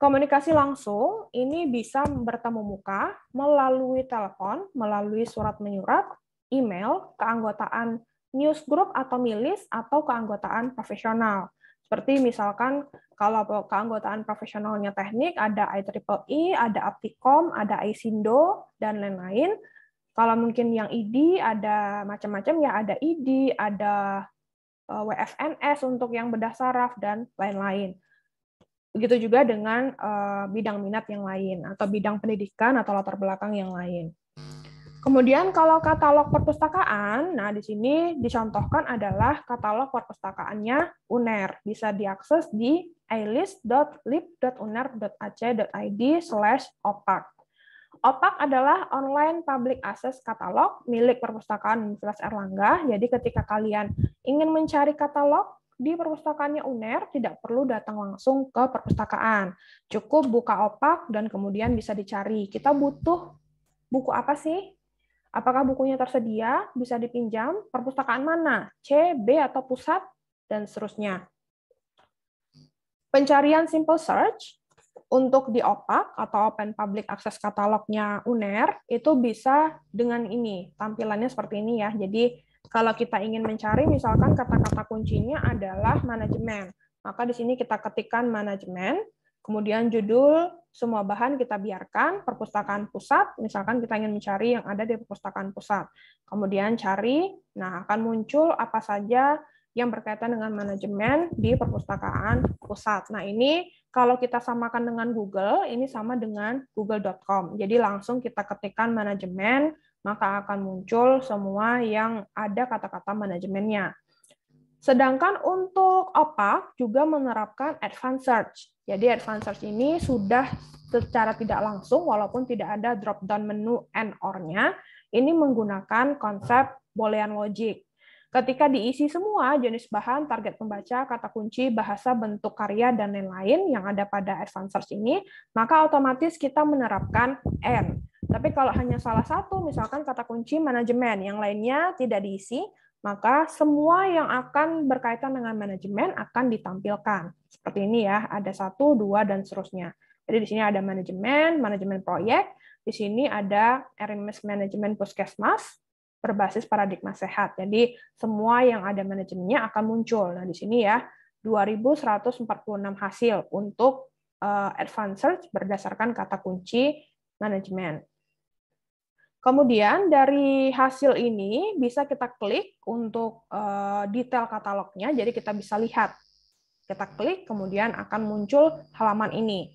Komunikasi langsung ini bisa bertemu muka melalui telepon, melalui surat menyurat, email, keanggotaan news group atau milis, atau keanggotaan profesional. Seperti misalkan kalau keanggotaan profesionalnya teknik, ada IEEE, e, ada Apticom, ada ISINDO, dan lain-lain. Kalau mungkin yang ID, ada macam-macam ya, ada ID, ada e, WFNS untuk yang bedah saraf, dan lain-lain. Begitu juga dengan e, bidang minat yang lain, atau bidang pendidikan, atau latar belakang yang lain. Kemudian kalau katalog perpustakaan, nah di sini dicontohkan adalah katalog perpustakaannya UNER. Bisa diakses di ilist.lib.uner.ac.id slash opak. Opak adalah online public access katalog milik perpustakaan Universitas Erlangga. Jadi ketika kalian ingin mencari katalog di perpustakaannya UNER, tidak perlu datang langsung ke perpustakaan. Cukup buka opak dan kemudian bisa dicari. Kita butuh buku apa sih? Apakah bukunya tersedia, bisa dipinjam, perpustakaan mana, C, B, atau pusat, dan seterusnya. Pencarian simple search untuk di OPAC atau Open Public Access catalognya UNER itu bisa dengan ini, tampilannya seperti ini ya. Jadi kalau kita ingin mencari misalkan kata-kata kuncinya adalah manajemen, maka di sini kita ketikkan manajemen, Kemudian judul, semua bahan kita biarkan, perpustakaan pusat, misalkan kita ingin mencari yang ada di perpustakaan pusat. Kemudian cari, nah akan muncul apa saja yang berkaitan dengan manajemen di perpustakaan pusat. Nah, ini kalau kita samakan dengan Google, ini sama dengan google.com. Jadi langsung kita ketikkan manajemen, maka akan muncul semua yang ada kata-kata manajemennya. Sedangkan untuk OPAC juga menerapkan advanced search. Jadi advanced search ini sudah secara tidak langsung walaupun tidak ada drop down menu and or-nya, ini menggunakan konsep boolean logic. Ketika diisi semua jenis bahan, target pembaca, kata kunci, bahasa, bentuk karya, dan lain-lain yang ada pada advanced search ini, maka otomatis kita menerapkan N. Tapi kalau hanya salah satu, misalkan kata kunci manajemen, yang lainnya tidak diisi, maka semua yang akan berkaitan dengan manajemen akan ditampilkan. Seperti ini ya, ada satu, dua, dan seterusnya. Jadi di sini ada manajemen, manajemen proyek, di sini ada RMS manajemen puskesmas berbasis paradigma sehat. Jadi semua yang ada manajemennya akan muncul. Nah di sini ya 2.146 hasil untuk eh, advanced berdasarkan kata kunci manajemen. Kemudian dari hasil ini bisa kita klik untuk eh, detail katalognya, jadi kita bisa lihat. Kita klik, kemudian akan muncul halaman ini.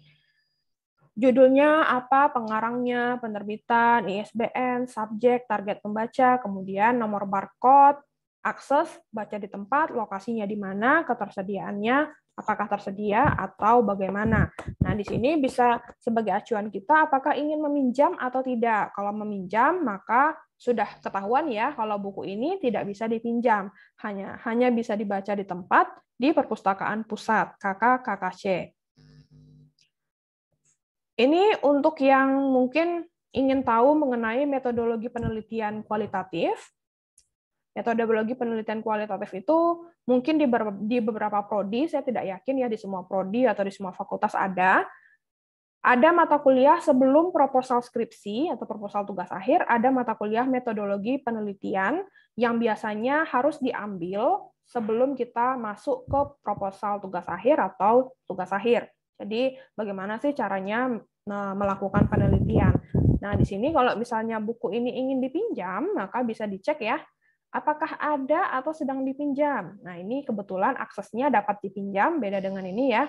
Judulnya apa, pengarangnya, penerbitan, ISBN, subjek, target pembaca, kemudian nomor barcode, akses, baca di tempat, lokasinya di mana, ketersediaannya, apakah tersedia atau bagaimana. Nah, di sini bisa sebagai acuan kita apakah ingin meminjam atau tidak. Kalau meminjam, maka sudah ketahuan ya kalau buku ini tidak bisa dipinjam, hanya hanya bisa dibaca di tempat di perpustakaan pusat KKKKC. Ini untuk yang mungkin ingin tahu mengenai metodologi penelitian kualitatif. Metodologi penelitian kualitatif itu mungkin di, beberapa prodi, saya tidak yakin ya di semua prodi atau di semua fakultas ada. Ada mata kuliah sebelum proposal skripsi atau proposal tugas akhir, ada mata kuliah metodologi penelitian yang biasanya harus diambil sebelum kita masuk ke proposal tugas akhir atau tugas akhir. Jadi bagaimana sih caranya melakukan penelitian? Nah, di sini kalau misalnya buku ini ingin dipinjam, maka bisa dicek ya apakah ada atau sedang dipinjam. Nah, ini kebetulan aksesnya dapat dipinjam, beda dengan ini ya.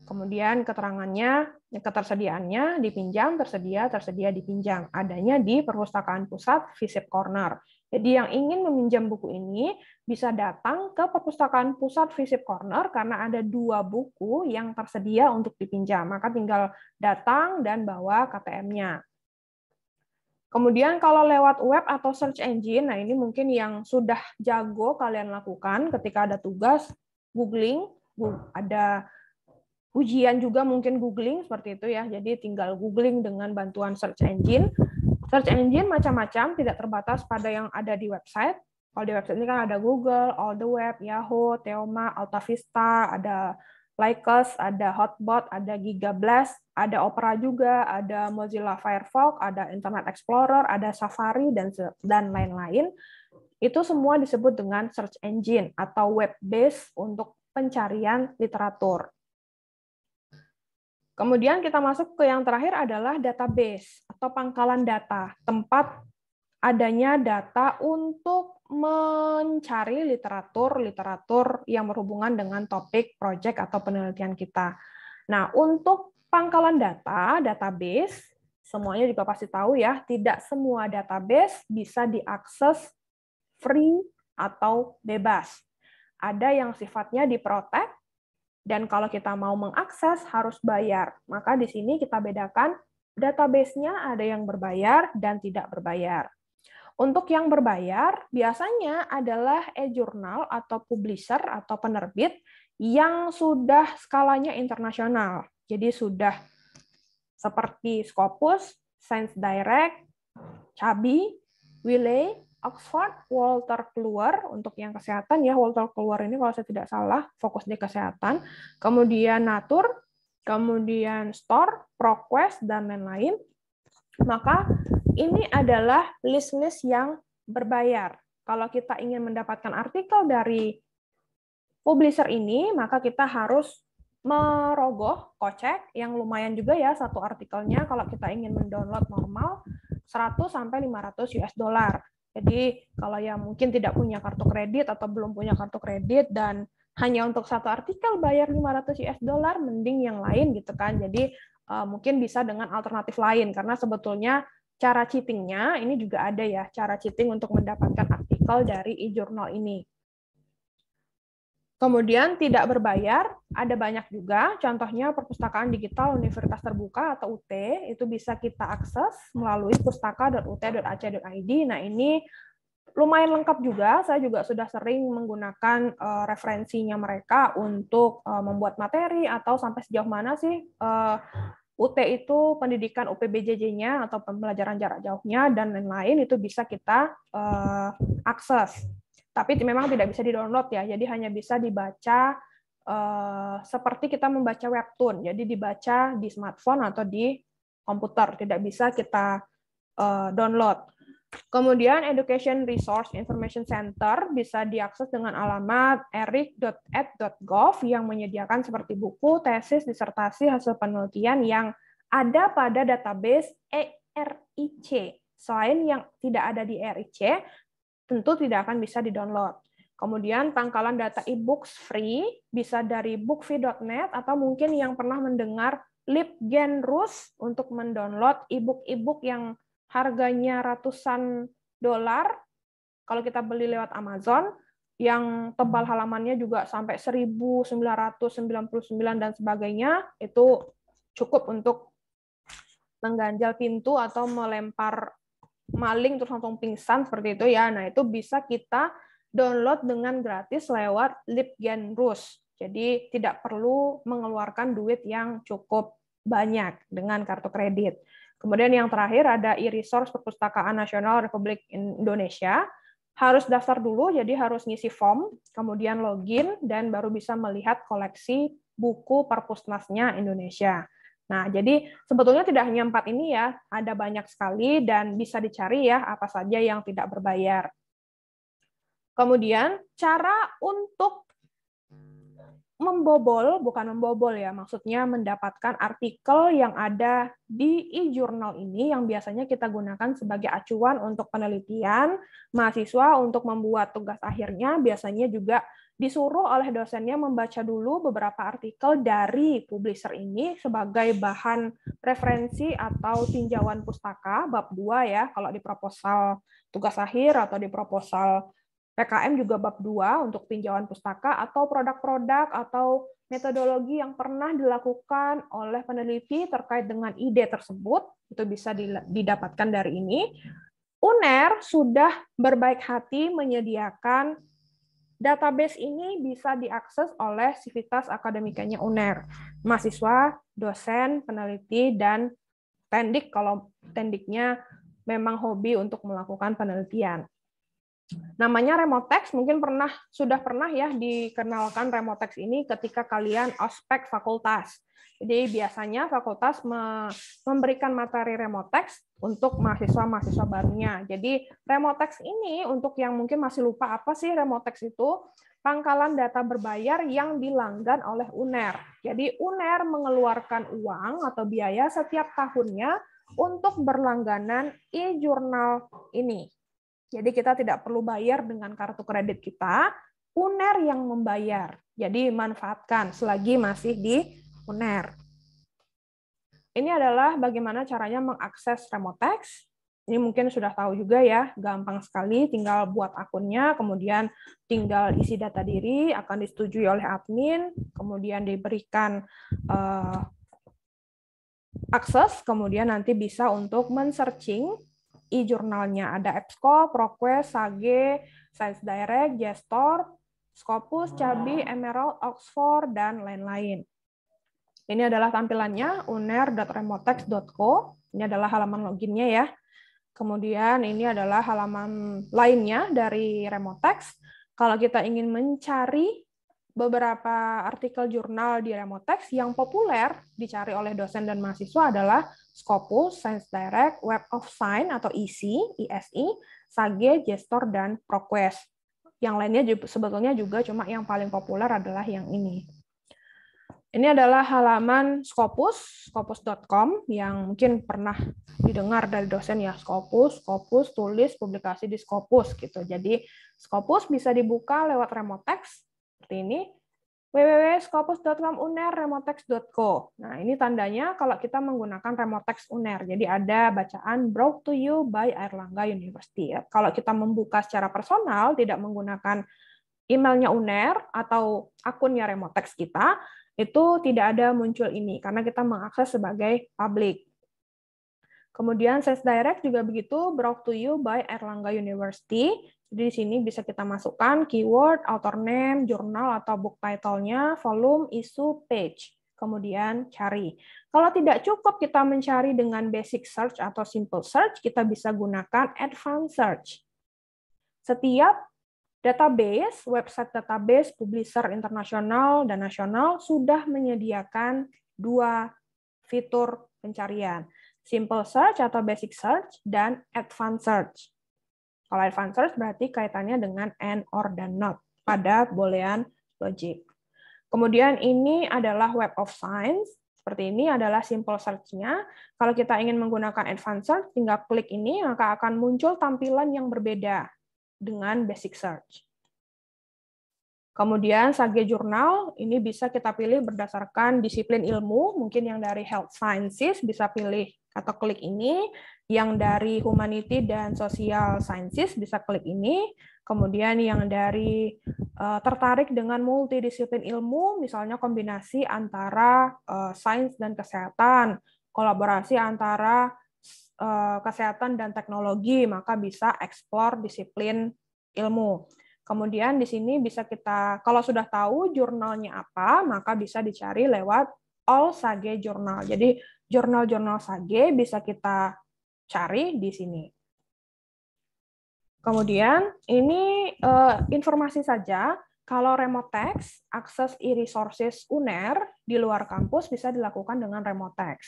Kemudian keterangannya, ketersediaannya dipinjam, tersedia, tersedia dipinjam. Adanya di perpustakaan pusat Visip Corner. Jadi yang ingin meminjam buku ini bisa datang ke perpustakaan pusat Visip Corner karena ada dua buku yang tersedia untuk dipinjam. Maka tinggal datang dan bawa KTM-nya. Kemudian kalau lewat web atau search engine, nah ini mungkin yang sudah jago kalian lakukan ketika ada tugas, googling, ada ujian juga mungkin googling seperti itu ya. Jadi tinggal googling dengan bantuan search engine. Search engine macam-macam, tidak terbatas pada yang ada di website. Kalau di website ini kan ada Google, All the Web, Yahoo, Teoma, Altavista, ada Lycos, ada Hotbot, ada GigaBlast, ada Opera juga, ada Mozilla Firefox, ada Internet Explorer, ada Safari dan dan lain-lain. Itu semua disebut dengan search engine atau web base untuk pencarian literatur. Kemudian kita masuk ke yang terakhir adalah database atau pangkalan data, tempat adanya data untuk mencari literatur-literatur yang berhubungan dengan topik proyek atau penelitian kita. Nah, untuk pangkalan data, database, semuanya juga pasti tahu ya, tidak semua database bisa diakses free atau bebas. Ada yang sifatnya diprotek, dan kalau kita mau mengakses harus bayar. Maka di sini kita bedakan databasenya ada yang berbayar dan tidak berbayar. Untuk yang berbayar, biasanya adalah e-jurnal atau publisher atau penerbit yang sudah skalanya internasional. Jadi sudah seperti Scopus, Science Direct, Cabi, Wiley, Oxford, Walter Kluwer untuk yang kesehatan ya Walter Kluwer ini kalau saya tidak salah fokus di kesehatan, kemudian Natur, kemudian Store, ProQuest dan lain-lain. Maka ini adalah list-list yang berbayar. Kalau kita ingin mendapatkan artikel dari publisher ini, maka kita harus merogoh kocek yang lumayan juga ya satu artikelnya kalau kita ingin mendownload normal 100 sampai 500 US dollar. Jadi kalau yang mungkin tidak punya kartu kredit atau belum punya kartu kredit dan hanya untuk satu artikel bayar 500 US dollar mending yang lain gitu kan. Jadi eh, mungkin bisa dengan alternatif lain karena sebetulnya cara cheatingnya ini juga ada ya cara cheating untuk mendapatkan artikel dari e-journal ini. Kemudian tidak berbayar, ada banyak juga, contohnya perpustakaan digital Universitas Terbuka atau UT, itu bisa kita akses melalui pustaka.ut.ac.id. Nah ini lumayan lengkap juga, saya juga sudah sering menggunakan uh, referensinya mereka untuk uh, membuat materi atau sampai sejauh mana sih uh, UT itu pendidikan UPBJJ-nya atau pembelajaran jarak jauhnya dan lain-lain itu bisa kita uh, akses. Tapi memang tidak bisa di-download ya, jadi hanya bisa dibaca uh, seperti kita membaca webtoon. Jadi dibaca di smartphone atau di komputer, tidak bisa kita uh, download. Kemudian Education Resource Information Center bisa diakses dengan alamat eric.ed.gov yang menyediakan seperti buku, tesis, disertasi, hasil penelitian yang ada pada database ERIC. Selain yang tidak ada di ERIC, tentu tidak akan bisa di download. Kemudian pangkalan data e-books free bisa dari bookfree.net atau mungkin yang pernah mendengar LibGenRus untuk mendownload e-book e-book yang harganya ratusan dolar kalau kita beli lewat Amazon yang tebal halamannya juga sampai 1999 dan sebagainya itu cukup untuk mengganjal pintu atau melempar maling terus langsung pingsan seperti itu ya. Nah, itu bisa kita download dengan gratis lewat Libgenrus. Jadi tidak perlu mengeluarkan duit yang cukup banyak dengan kartu kredit. Kemudian yang terakhir ada e-resource Perpustakaan Nasional Republik Indonesia. Harus daftar dulu, jadi harus ngisi form, kemudian login, dan baru bisa melihat koleksi buku perpusnasnya Indonesia. Nah, jadi sebetulnya tidak hanya empat ini ya, ada banyak sekali dan bisa dicari ya apa saja yang tidak berbayar. Kemudian cara untuk membobol, bukan membobol ya, maksudnya mendapatkan artikel yang ada di e-journal ini yang biasanya kita gunakan sebagai acuan untuk penelitian, mahasiswa untuk membuat tugas akhirnya biasanya juga disuruh oleh dosennya membaca dulu beberapa artikel dari publisher ini sebagai bahan referensi atau tinjauan pustaka bab 2 ya kalau di proposal tugas akhir atau di proposal PKM juga bab dua untuk pinjauan pustaka atau produk-produk atau metodologi yang pernah dilakukan oleh peneliti terkait dengan ide tersebut, itu bisa didapatkan dari ini. UNER sudah berbaik hati menyediakan database ini bisa diakses oleh sivitas akademikanya UNER, mahasiswa, dosen, peneliti, dan tendik kalau tendiknya memang hobi untuk melakukan penelitian. Namanya Remotex mungkin pernah sudah pernah ya dikenalkan Remotex ini ketika kalian ospek fakultas. Jadi biasanya fakultas memberikan materi Remotex untuk mahasiswa-mahasiswa barunya. Jadi Remotex ini untuk yang mungkin masih lupa apa sih Remotex itu, pangkalan data berbayar yang dilanggan oleh UNER. Jadi UNER mengeluarkan uang atau biaya setiap tahunnya untuk berlangganan e-jurnal ini. Jadi kita tidak perlu bayar dengan kartu kredit kita, UNER yang membayar. Jadi manfaatkan selagi masih di UNER. Ini adalah bagaimana caranya mengakses Remotex. Ini mungkin sudah tahu juga ya, gampang sekali tinggal buat akunnya, kemudian tinggal isi data diri, akan disetujui oleh admin, kemudian diberikan uh, akses, kemudian nanti bisa untuk men-searching e-jurnalnya ada EBSCO, ProQuest, Sage, Science Direct, Gestor, Scopus, Cabi, Emerald, Oxford, dan lain-lain. Ini adalah tampilannya uner.remotex.co. Ini adalah halaman loginnya ya. Kemudian ini adalah halaman lainnya dari Remotex. Kalau kita ingin mencari beberapa artikel jurnal di Remotex yang populer dicari oleh dosen dan mahasiswa adalah Scopus, Science Direct, Web of Science atau ISI, e e ISI, Sage, Gestor, dan ProQuest. Yang lainnya juga, sebetulnya juga cuma yang paling populer adalah yang ini. Ini adalah halaman Scopus, scopus.com yang mungkin pernah didengar dari dosen ya Scopus, Scopus tulis publikasi di Scopus gitu. Jadi Scopus bisa dibuka lewat remote text seperti ini www.scopus.com uner remotex.co. Nah, ini tandanya kalau kita menggunakan remotex uner. Jadi ada bacaan brought to you by Airlangga University. Kalau kita membuka secara personal, tidak menggunakan emailnya uner atau akunnya remotex kita, itu tidak ada muncul ini karena kita mengakses sebagai public. Kemudian Sales Direct juga begitu, brought to you by Erlangga University. Jadi di sini bisa kita masukkan keyword, author name, jurnal atau book title-nya, volume, isu, page. Kemudian cari. Kalau tidak cukup kita mencari dengan basic search atau simple search, kita bisa gunakan advanced search. Setiap database, website database, publisher internasional dan nasional sudah menyediakan dua fitur pencarian simple search atau basic search, dan advanced search. Kalau advanced search berarti kaitannya dengan and or dan not pada boolean logic. Kemudian ini adalah web of science. Seperti ini adalah simple search-nya. Kalau kita ingin menggunakan advanced search, tinggal klik ini, maka akan muncul tampilan yang berbeda dengan basic search. Kemudian Sage Jurnal, ini bisa kita pilih berdasarkan disiplin ilmu, mungkin yang dari Health Sciences bisa pilih atau klik ini, yang dari humanity dan social sciences bisa klik ini, kemudian yang dari uh, tertarik dengan multidisiplin ilmu, misalnya kombinasi antara uh, sains dan kesehatan, kolaborasi antara uh, kesehatan dan teknologi, maka bisa explore disiplin ilmu. Kemudian di sini bisa kita, kalau sudah tahu jurnalnya apa, maka bisa dicari lewat All Sage Journal. Jadi jurnal-jurnal Sage bisa kita cari di sini. Kemudian ini uh, informasi saja kalau remote Remotex, akses e-resources UNER di luar kampus bisa dilakukan dengan remote Remotex.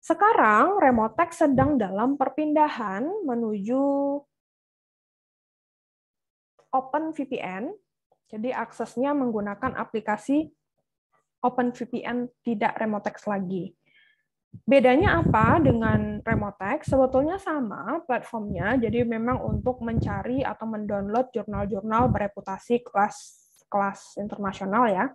Sekarang remote Remotex sedang dalam perpindahan menuju openvpn. jadi aksesnya menggunakan aplikasi OpenVPN tidak Remotex lagi. Bedanya apa dengan Remotex? Sebetulnya sama platformnya, jadi memang untuk mencari atau mendownload jurnal-jurnal bereputasi kelas kelas internasional ya.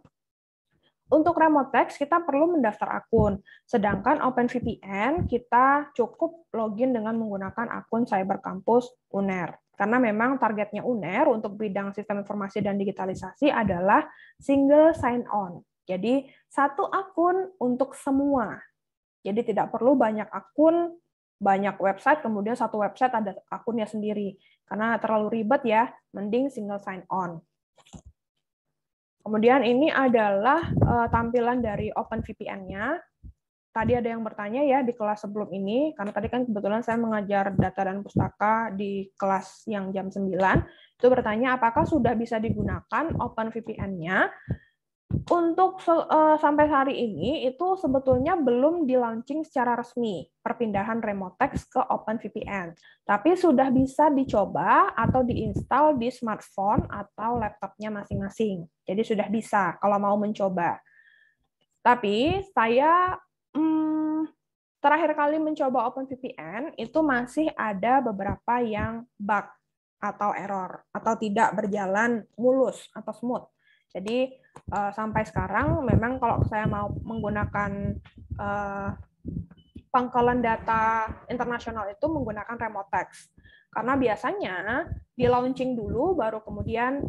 Untuk Remotex kita perlu mendaftar akun, sedangkan OpenVPN kita cukup login dengan menggunakan akun Cyberkampus UNER. Karena memang targetnya UNER untuk bidang sistem informasi dan digitalisasi adalah single sign-on jadi satu akun untuk semua. Jadi tidak perlu banyak akun, banyak website, kemudian satu website ada akunnya sendiri. Karena terlalu ribet ya, mending single sign on. Kemudian ini adalah eh, tampilan dari OpenVPN-nya. Tadi ada yang bertanya ya di kelas sebelum ini, karena tadi kan kebetulan saya mengajar data dan pustaka di kelas yang jam 9, itu bertanya apakah sudah bisa digunakan OpenVPN-nya untuk uh, sampai hari ini itu sebetulnya belum di secara resmi perpindahan Remotex ke OpenVPN, tapi sudah bisa dicoba atau diinstal di smartphone atau laptopnya masing-masing. Jadi sudah bisa kalau mau mencoba. Tapi saya hmm, terakhir kali mencoba OpenVPN itu masih ada beberapa yang bug atau error atau tidak berjalan mulus atau smooth. Jadi uh, sampai sekarang memang kalau saya mau menggunakan uh, pangkalan data internasional itu menggunakan remote text. Karena biasanya di launching dulu baru kemudian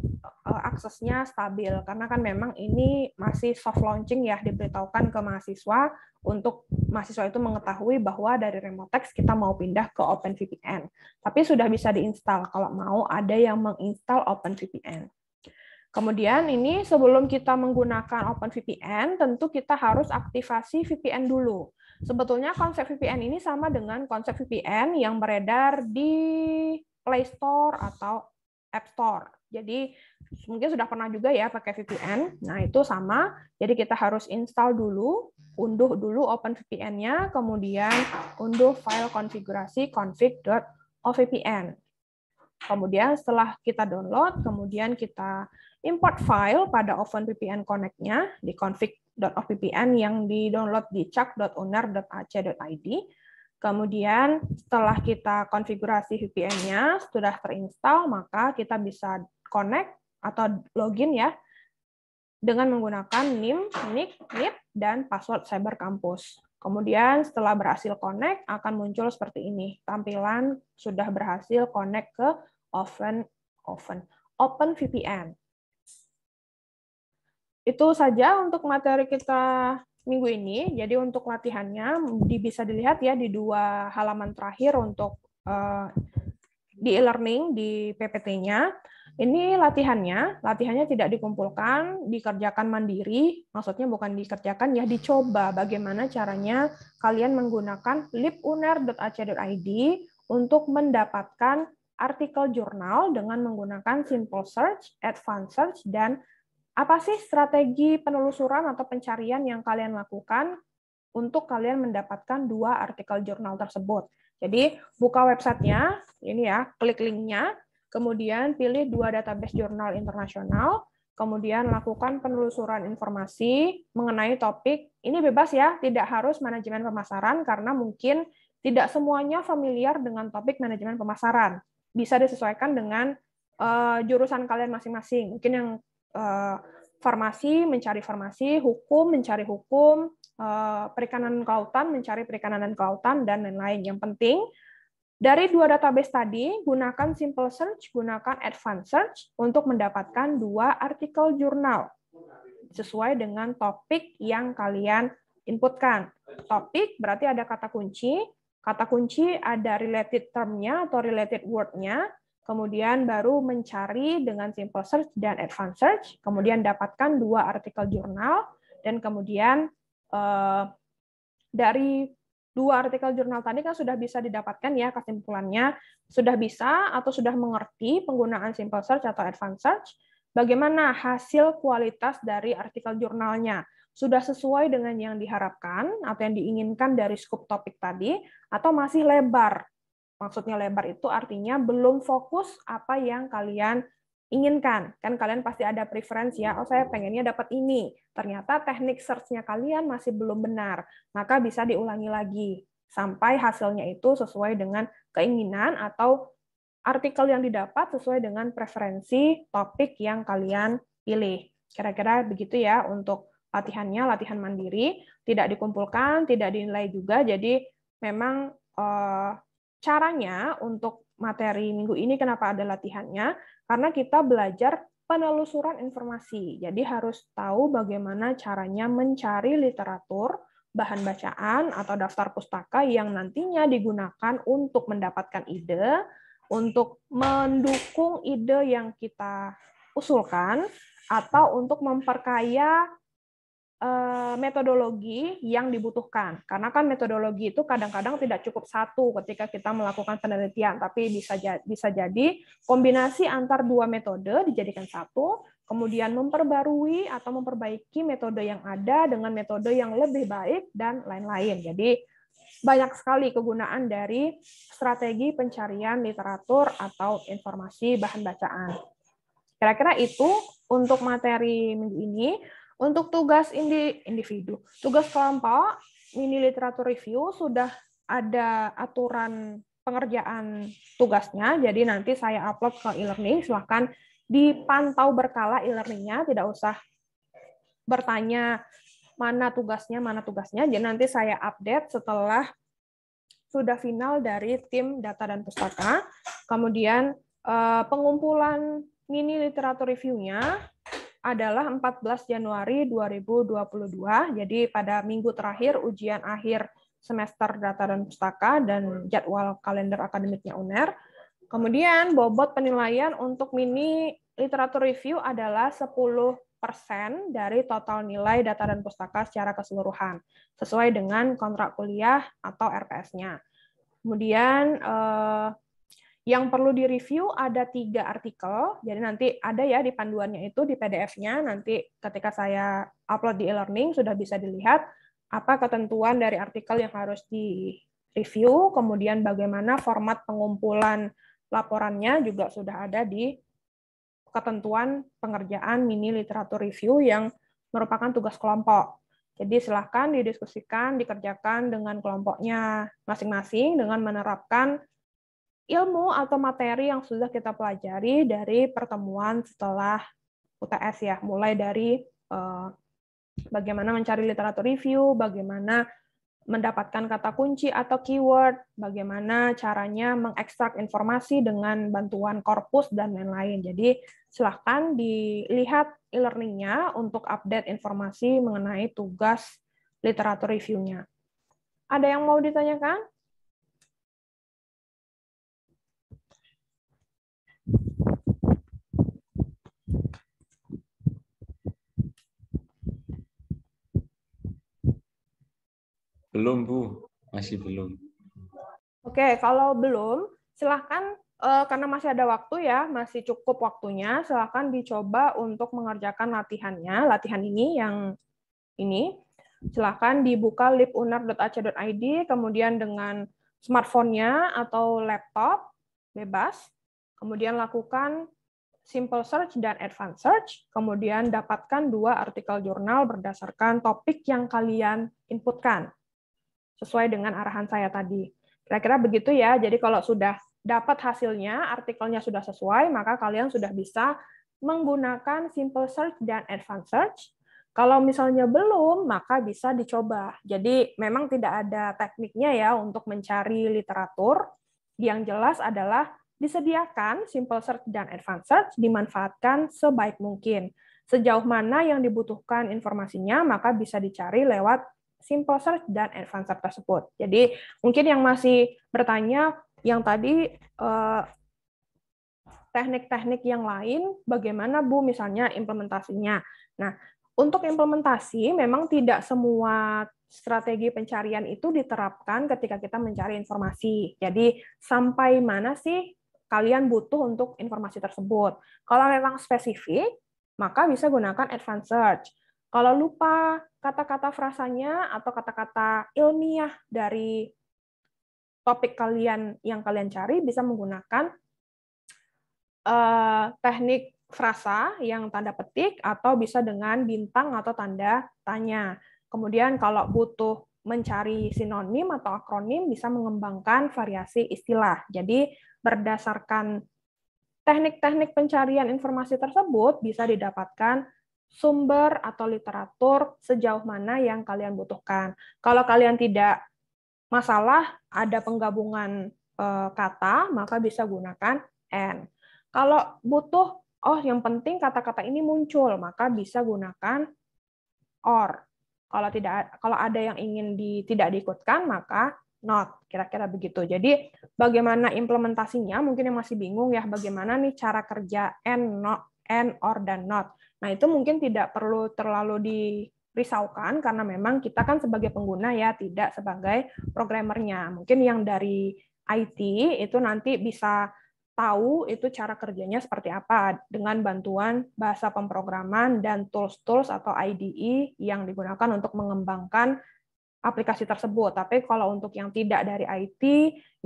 uh, aksesnya stabil karena kan memang ini masih soft launching ya diberitahukan ke mahasiswa untuk mahasiswa itu mengetahui bahwa dari remote text kita mau pindah ke OpenVPN. Tapi sudah bisa diinstal kalau mau ada yang menginstal OpenVPN. Kemudian ini sebelum kita menggunakan OpenVPN, tentu kita harus aktivasi VPN dulu. Sebetulnya konsep VPN ini sama dengan konsep VPN yang beredar di Play Store atau App Store. Jadi mungkin sudah pernah juga ya pakai VPN. Nah, itu sama. Jadi kita harus install dulu, unduh dulu OpenVPN-nya, kemudian unduh file konfigurasi config.ovpn. Kemudian setelah kita download, kemudian kita import file pada OpenVPN Connect-nya di config.ovpn yang di-download di chuck.owner.ac.id. Kemudian setelah kita konfigurasi VPN-nya sudah terinstall, maka kita bisa connect atau login ya dengan menggunakan NIM, NIC, NIP, dan password Cyber Campus. Kemudian setelah berhasil connect akan muncul seperti ini. Tampilan sudah berhasil connect ke Oven Oven Open VPN. Itu saja untuk materi kita minggu ini. Jadi untuk latihannya bisa dilihat ya di dua halaman terakhir untuk eh, di e-learning di PPT-nya. Ini latihannya, latihannya tidak dikumpulkan, dikerjakan mandiri, maksudnya bukan dikerjakan ya dicoba bagaimana caranya kalian menggunakan lipuner.ac.id untuk mendapatkan artikel jurnal dengan menggunakan simple search, advanced search dan apa sih strategi penelusuran atau pencarian yang kalian lakukan untuk kalian mendapatkan dua artikel jurnal tersebut? Jadi buka websitenya, ini ya, klik linknya, kemudian pilih dua database jurnal internasional, kemudian lakukan penelusuran informasi mengenai topik. Ini bebas ya, tidak harus manajemen pemasaran karena mungkin tidak semuanya familiar dengan topik manajemen pemasaran. Bisa disesuaikan dengan uh, jurusan kalian masing-masing. Mungkin yang uh, farmasi mencari farmasi, hukum mencari hukum, uh, perikanan kelautan mencari perikanan dan kelautan dan lain-lain. Yang penting dari dua database tadi, gunakan simple search, gunakan advanced search untuk mendapatkan dua artikel jurnal sesuai dengan topik yang kalian inputkan. Topik berarti ada kata kunci, kata kunci ada related termnya atau related wordnya, kemudian baru mencari dengan simple search dan advanced search, kemudian dapatkan dua artikel jurnal, dan kemudian eh, dari dua artikel jurnal tadi kan sudah bisa didapatkan ya kesimpulannya, sudah bisa atau sudah mengerti penggunaan simple search atau advanced search, bagaimana hasil kualitas dari artikel jurnalnya. Sudah sesuai dengan yang diharapkan atau yang diinginkan dari scope topik tadi, atau masih lebar Maksudnya lebar itu artinya belum fokus apa yang kalian inginkan. Kan kalian pasti ada preferensi ya, oh saya pengennya dapat ini. Ternyata teknik search-nya kalian masih belum benar, maka bisa diulangi lagi sampai hasilnya itu sesuai dengan keinginan atau artikel yang didapat sesuai dengan preferensi topik yang kalian pilih. Kira-kira begitu ya untuk latihannya, latihan mandiri, tidak dikumpulkan, tidak dinilai juga, jadi memang eh, Caranya untuk materi minggu ini kenapa ada latihannya? Karena kita belajar penelusuran informasi. Jadi harus tahu bagaimana caranya mencari literatur, bahan bacaan atau daftar pustaka yang nantinya digunakan untuk mendapatkan ide, untuk mendukung ide yang kita usulkan atau untuk memperkaya Eh, metodologi yang dibutuhkan. Karena kan metodologi itu kadang-kadang tidak cukup satu ketika kita melakukan penelitian, tapi bisa bisa jadi kombinasi antar dua metode dijadikan satu, kemudian memperbarui atau memperbaiki metode yang ada dengan metode yang lebih baik dan lain-lain. Jadi banyak sekali kegunaan dari strategi pencarian literatur atau informasi bahan bacaan. Kira-kira itu untuk materi minggu ini. Untuk tugas indi, individu, tugas kelompok, mini literatur review sudah ada aturan pengerjaan tugasnya. Jadi nanti saya upload ke e-learning, silahkan dipantau berkala e-learningnya, tidak usah bertanya mana tugasnya, mana tugasnya. Jadi nanti saya update setelah sudah final dari tim data dan pustaka. Kemudian eh, pengumpulan mini literatur reviewnya adalah 14 Januari 2022. Jadi pada minggu terakhir ujian akhir semester data dan pustaka dan jadwal kalender akademiknya UNER. Kemudian bobot penilaian untuk mini literatur review adalah 10 persen dari total nilai data dan pustaka secara keseluruhan, sesuai dengan kontrak kuliah atau RPS-nya. Kemudian eh, yang perlu direview ada tiga artikel, jadi nanti ada ya di panduannya itu di PDF-nya, nanti ketika saya upload di e-learning sudah bisa dilihat apa ketentuan dari artikel yang harus direview, kemudian bagaimana format pengumpulan laporannya juga sudah ada di ketentuan pengerjaan mini literatur review yang merupakan tugas kelompok. Jadi silahkan didiskusikan, dikerjakan dengan kelompoknya masing-masing dengan menerapkan ilmu atau materi yang sudah kita pelajari dari pertemuan setelah UTS ya, mulai dari eh, bagaimana mencari literatur review, bagaimana mendapatkan kata kunci atau keyword, bagaimana caranya mengekstrak informasi dengan bantuan korpus dan lain-lain. Jadi silahkan dilihat e-learningnya untuk update informasi mengenai tugas literatur reviewnya. Ada yang mau ditanyakan? Belum, Bu. Masih belum. Oke, kalau belum, silahkan eh, karena masih ada waktu ya, masih cukup waktunya, silahkan dicoba untuk mengerjakan latihannya. Latihan ini yang ini, silahkan dibuka lipunar.ac.id, kemudian dengan smartphone-nya atau laptop, bebas, kemudian lakukan simple search dan advanced search, kemudian dapatkan dua artikel jurnal berdasarkan topik yang kalian inputkan sesuai dengan arahan saya tadi. Kira-kira begitu ya. Jadi kalau sudah dapat hasilnya, artikelnya sudah sesuai, maka kalian sudah bisa menggunakan simple search dan advanced search. Kalau misalnya belum, maka bisa dicoba. Jadi memang tidak ada tekniknya ya untuk mencari literatur. Yang jelas adalah disediakan simple search dan advanced search dimanfaatkan sebaik mungkin. Sejauh mana yang dibutuhkan informasinya, maka bisa dicari lewat simple search dan advanced search tersebut. Jadi mungkin yang masih bertanya yang tadi teknik eh, teknik-teknik yang lain bagaimana Bu misalnya implementasinya. Nah, untuk implementasi memang tidak semua strategi pencarian itu diterapkan ketika kita mencari informasi. Jadi sampai mana sih kalian butuh untuk informasi tersebut. Kalau memang spesifik, maka bisa gunakan advanced search. Kalau lupa kata-kata frasanya atau kata-kata ilmiah dari topik kalian yang kalian cari, bisa menggunakan eh, teknik frasa yang tanda petik atau bisa dengan bintang atau tanda tanya. Kemudian kalau butuh mencari sinonim atau akronim bisa mengembangkan variasi istilah. Jadi berdasarkan teknik-teknik pencarian informasi tersebut bisa didapatkan sumber atau literatur sejauh mana yang kalian butuhkan. Kalau kalian tidak masalah ada penggabungan eh, kata, maka bisa gunakan and. Kalau butuh, oh yang penting kata-kata ini muncul, maka bisa gunakan or. Kalau tidak, kalau ada yang ingin di, tidak diikutkan, maka not. Kira-kira begitu. Jadi bagaimana implementasinya? Mungkin yang masih bingung ya, bagaimana nih cara kerja and, not, and, or, dan not. Nah, itu mungkin tidak perlu terlalu dirisaukan karena memang kita kan sebagai pengguna ya, tidak sebagai programmernya. Mungkin yang dari IT itu nanti bisa tahu itu cara kerjanya seperti apa dengan bantuan bahasa pemrograman dan tools-tools atau IDE yang digunakan untuk mengembangkan aplikasi tersebut. Tapi kalau untuk yang tidak dari IT,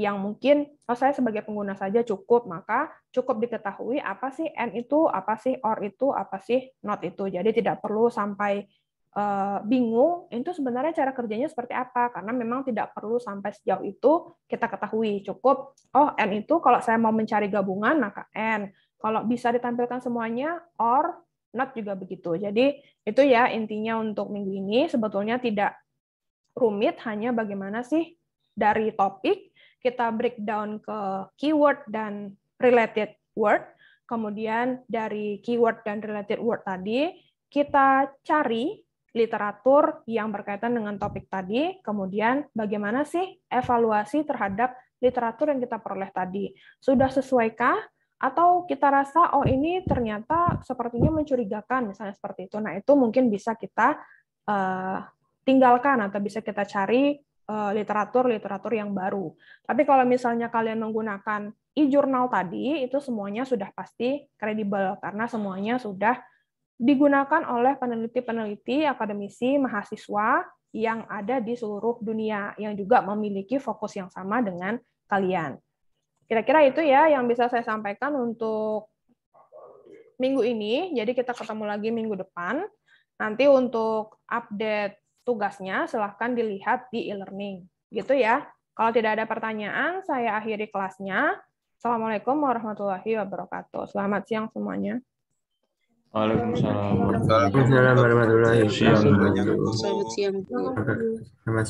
yang mungkin oh saya sebagai pengguna saja cukup, maka cukup diketahui apa sih n itu, apa sih or itu, apa sih not itu. Jadi tidak perlu sampai eh, bingung itu sebenarnya cara kerjanya seperti apa karena memang tidak perlu sampai sejauh itu kita ketahui cukup oh n itu kalau saya mau mencari gabungan maka n kalau bisa ditampilkan semuanya or not juga begitu. Jadi itu ya intinya untuk minggu ini sebetulnya tidak rumit hanya bagaimana sih dari topik kita breakdown ke keyword dan related word, kemudian dari keyword dan related word tadi kita cari literatur yang berkaitan dengan topik tadi, kemudian bagaimana sih evaluasi terhadap literatur yang kita peroleh tadi. Sudah sesuaikah atau kita rasa oh ini ternyata sepertinya mencurigakan misalnya seperti itu. Nah, itu mungkin bisa kita uh, tinggalkan atau bisa kita cari eh, literatur-literatur yang baru. Tapi kalau misalnya kalian menggunakan e-jurnal tadi, itu semuanya sudah pasti kredibel karena semuanya sudah digunakan oleh peneliti-peneliti, akademisi, mahasiswa yang ada di seluruh dunia yang juga memiliki fokus yang sama dengan kalian. Kira-kira itu ya yang bisa saya sampaikan untuk minggu ini. Jadi kita ketemu lagi minggu depan. Nanti untuk update tugasnya silahkan dilihat di e-learning. Gitu ya. Kalau tidak ada pertanyaan, saya akhiri kelasnya. Assalamualaikum warahmatullahi wabarakatuh. Selamat siang semuanya. Waalaikumsalam warahmatullahi wabarakatuh. Selamat siang. Selamat siang.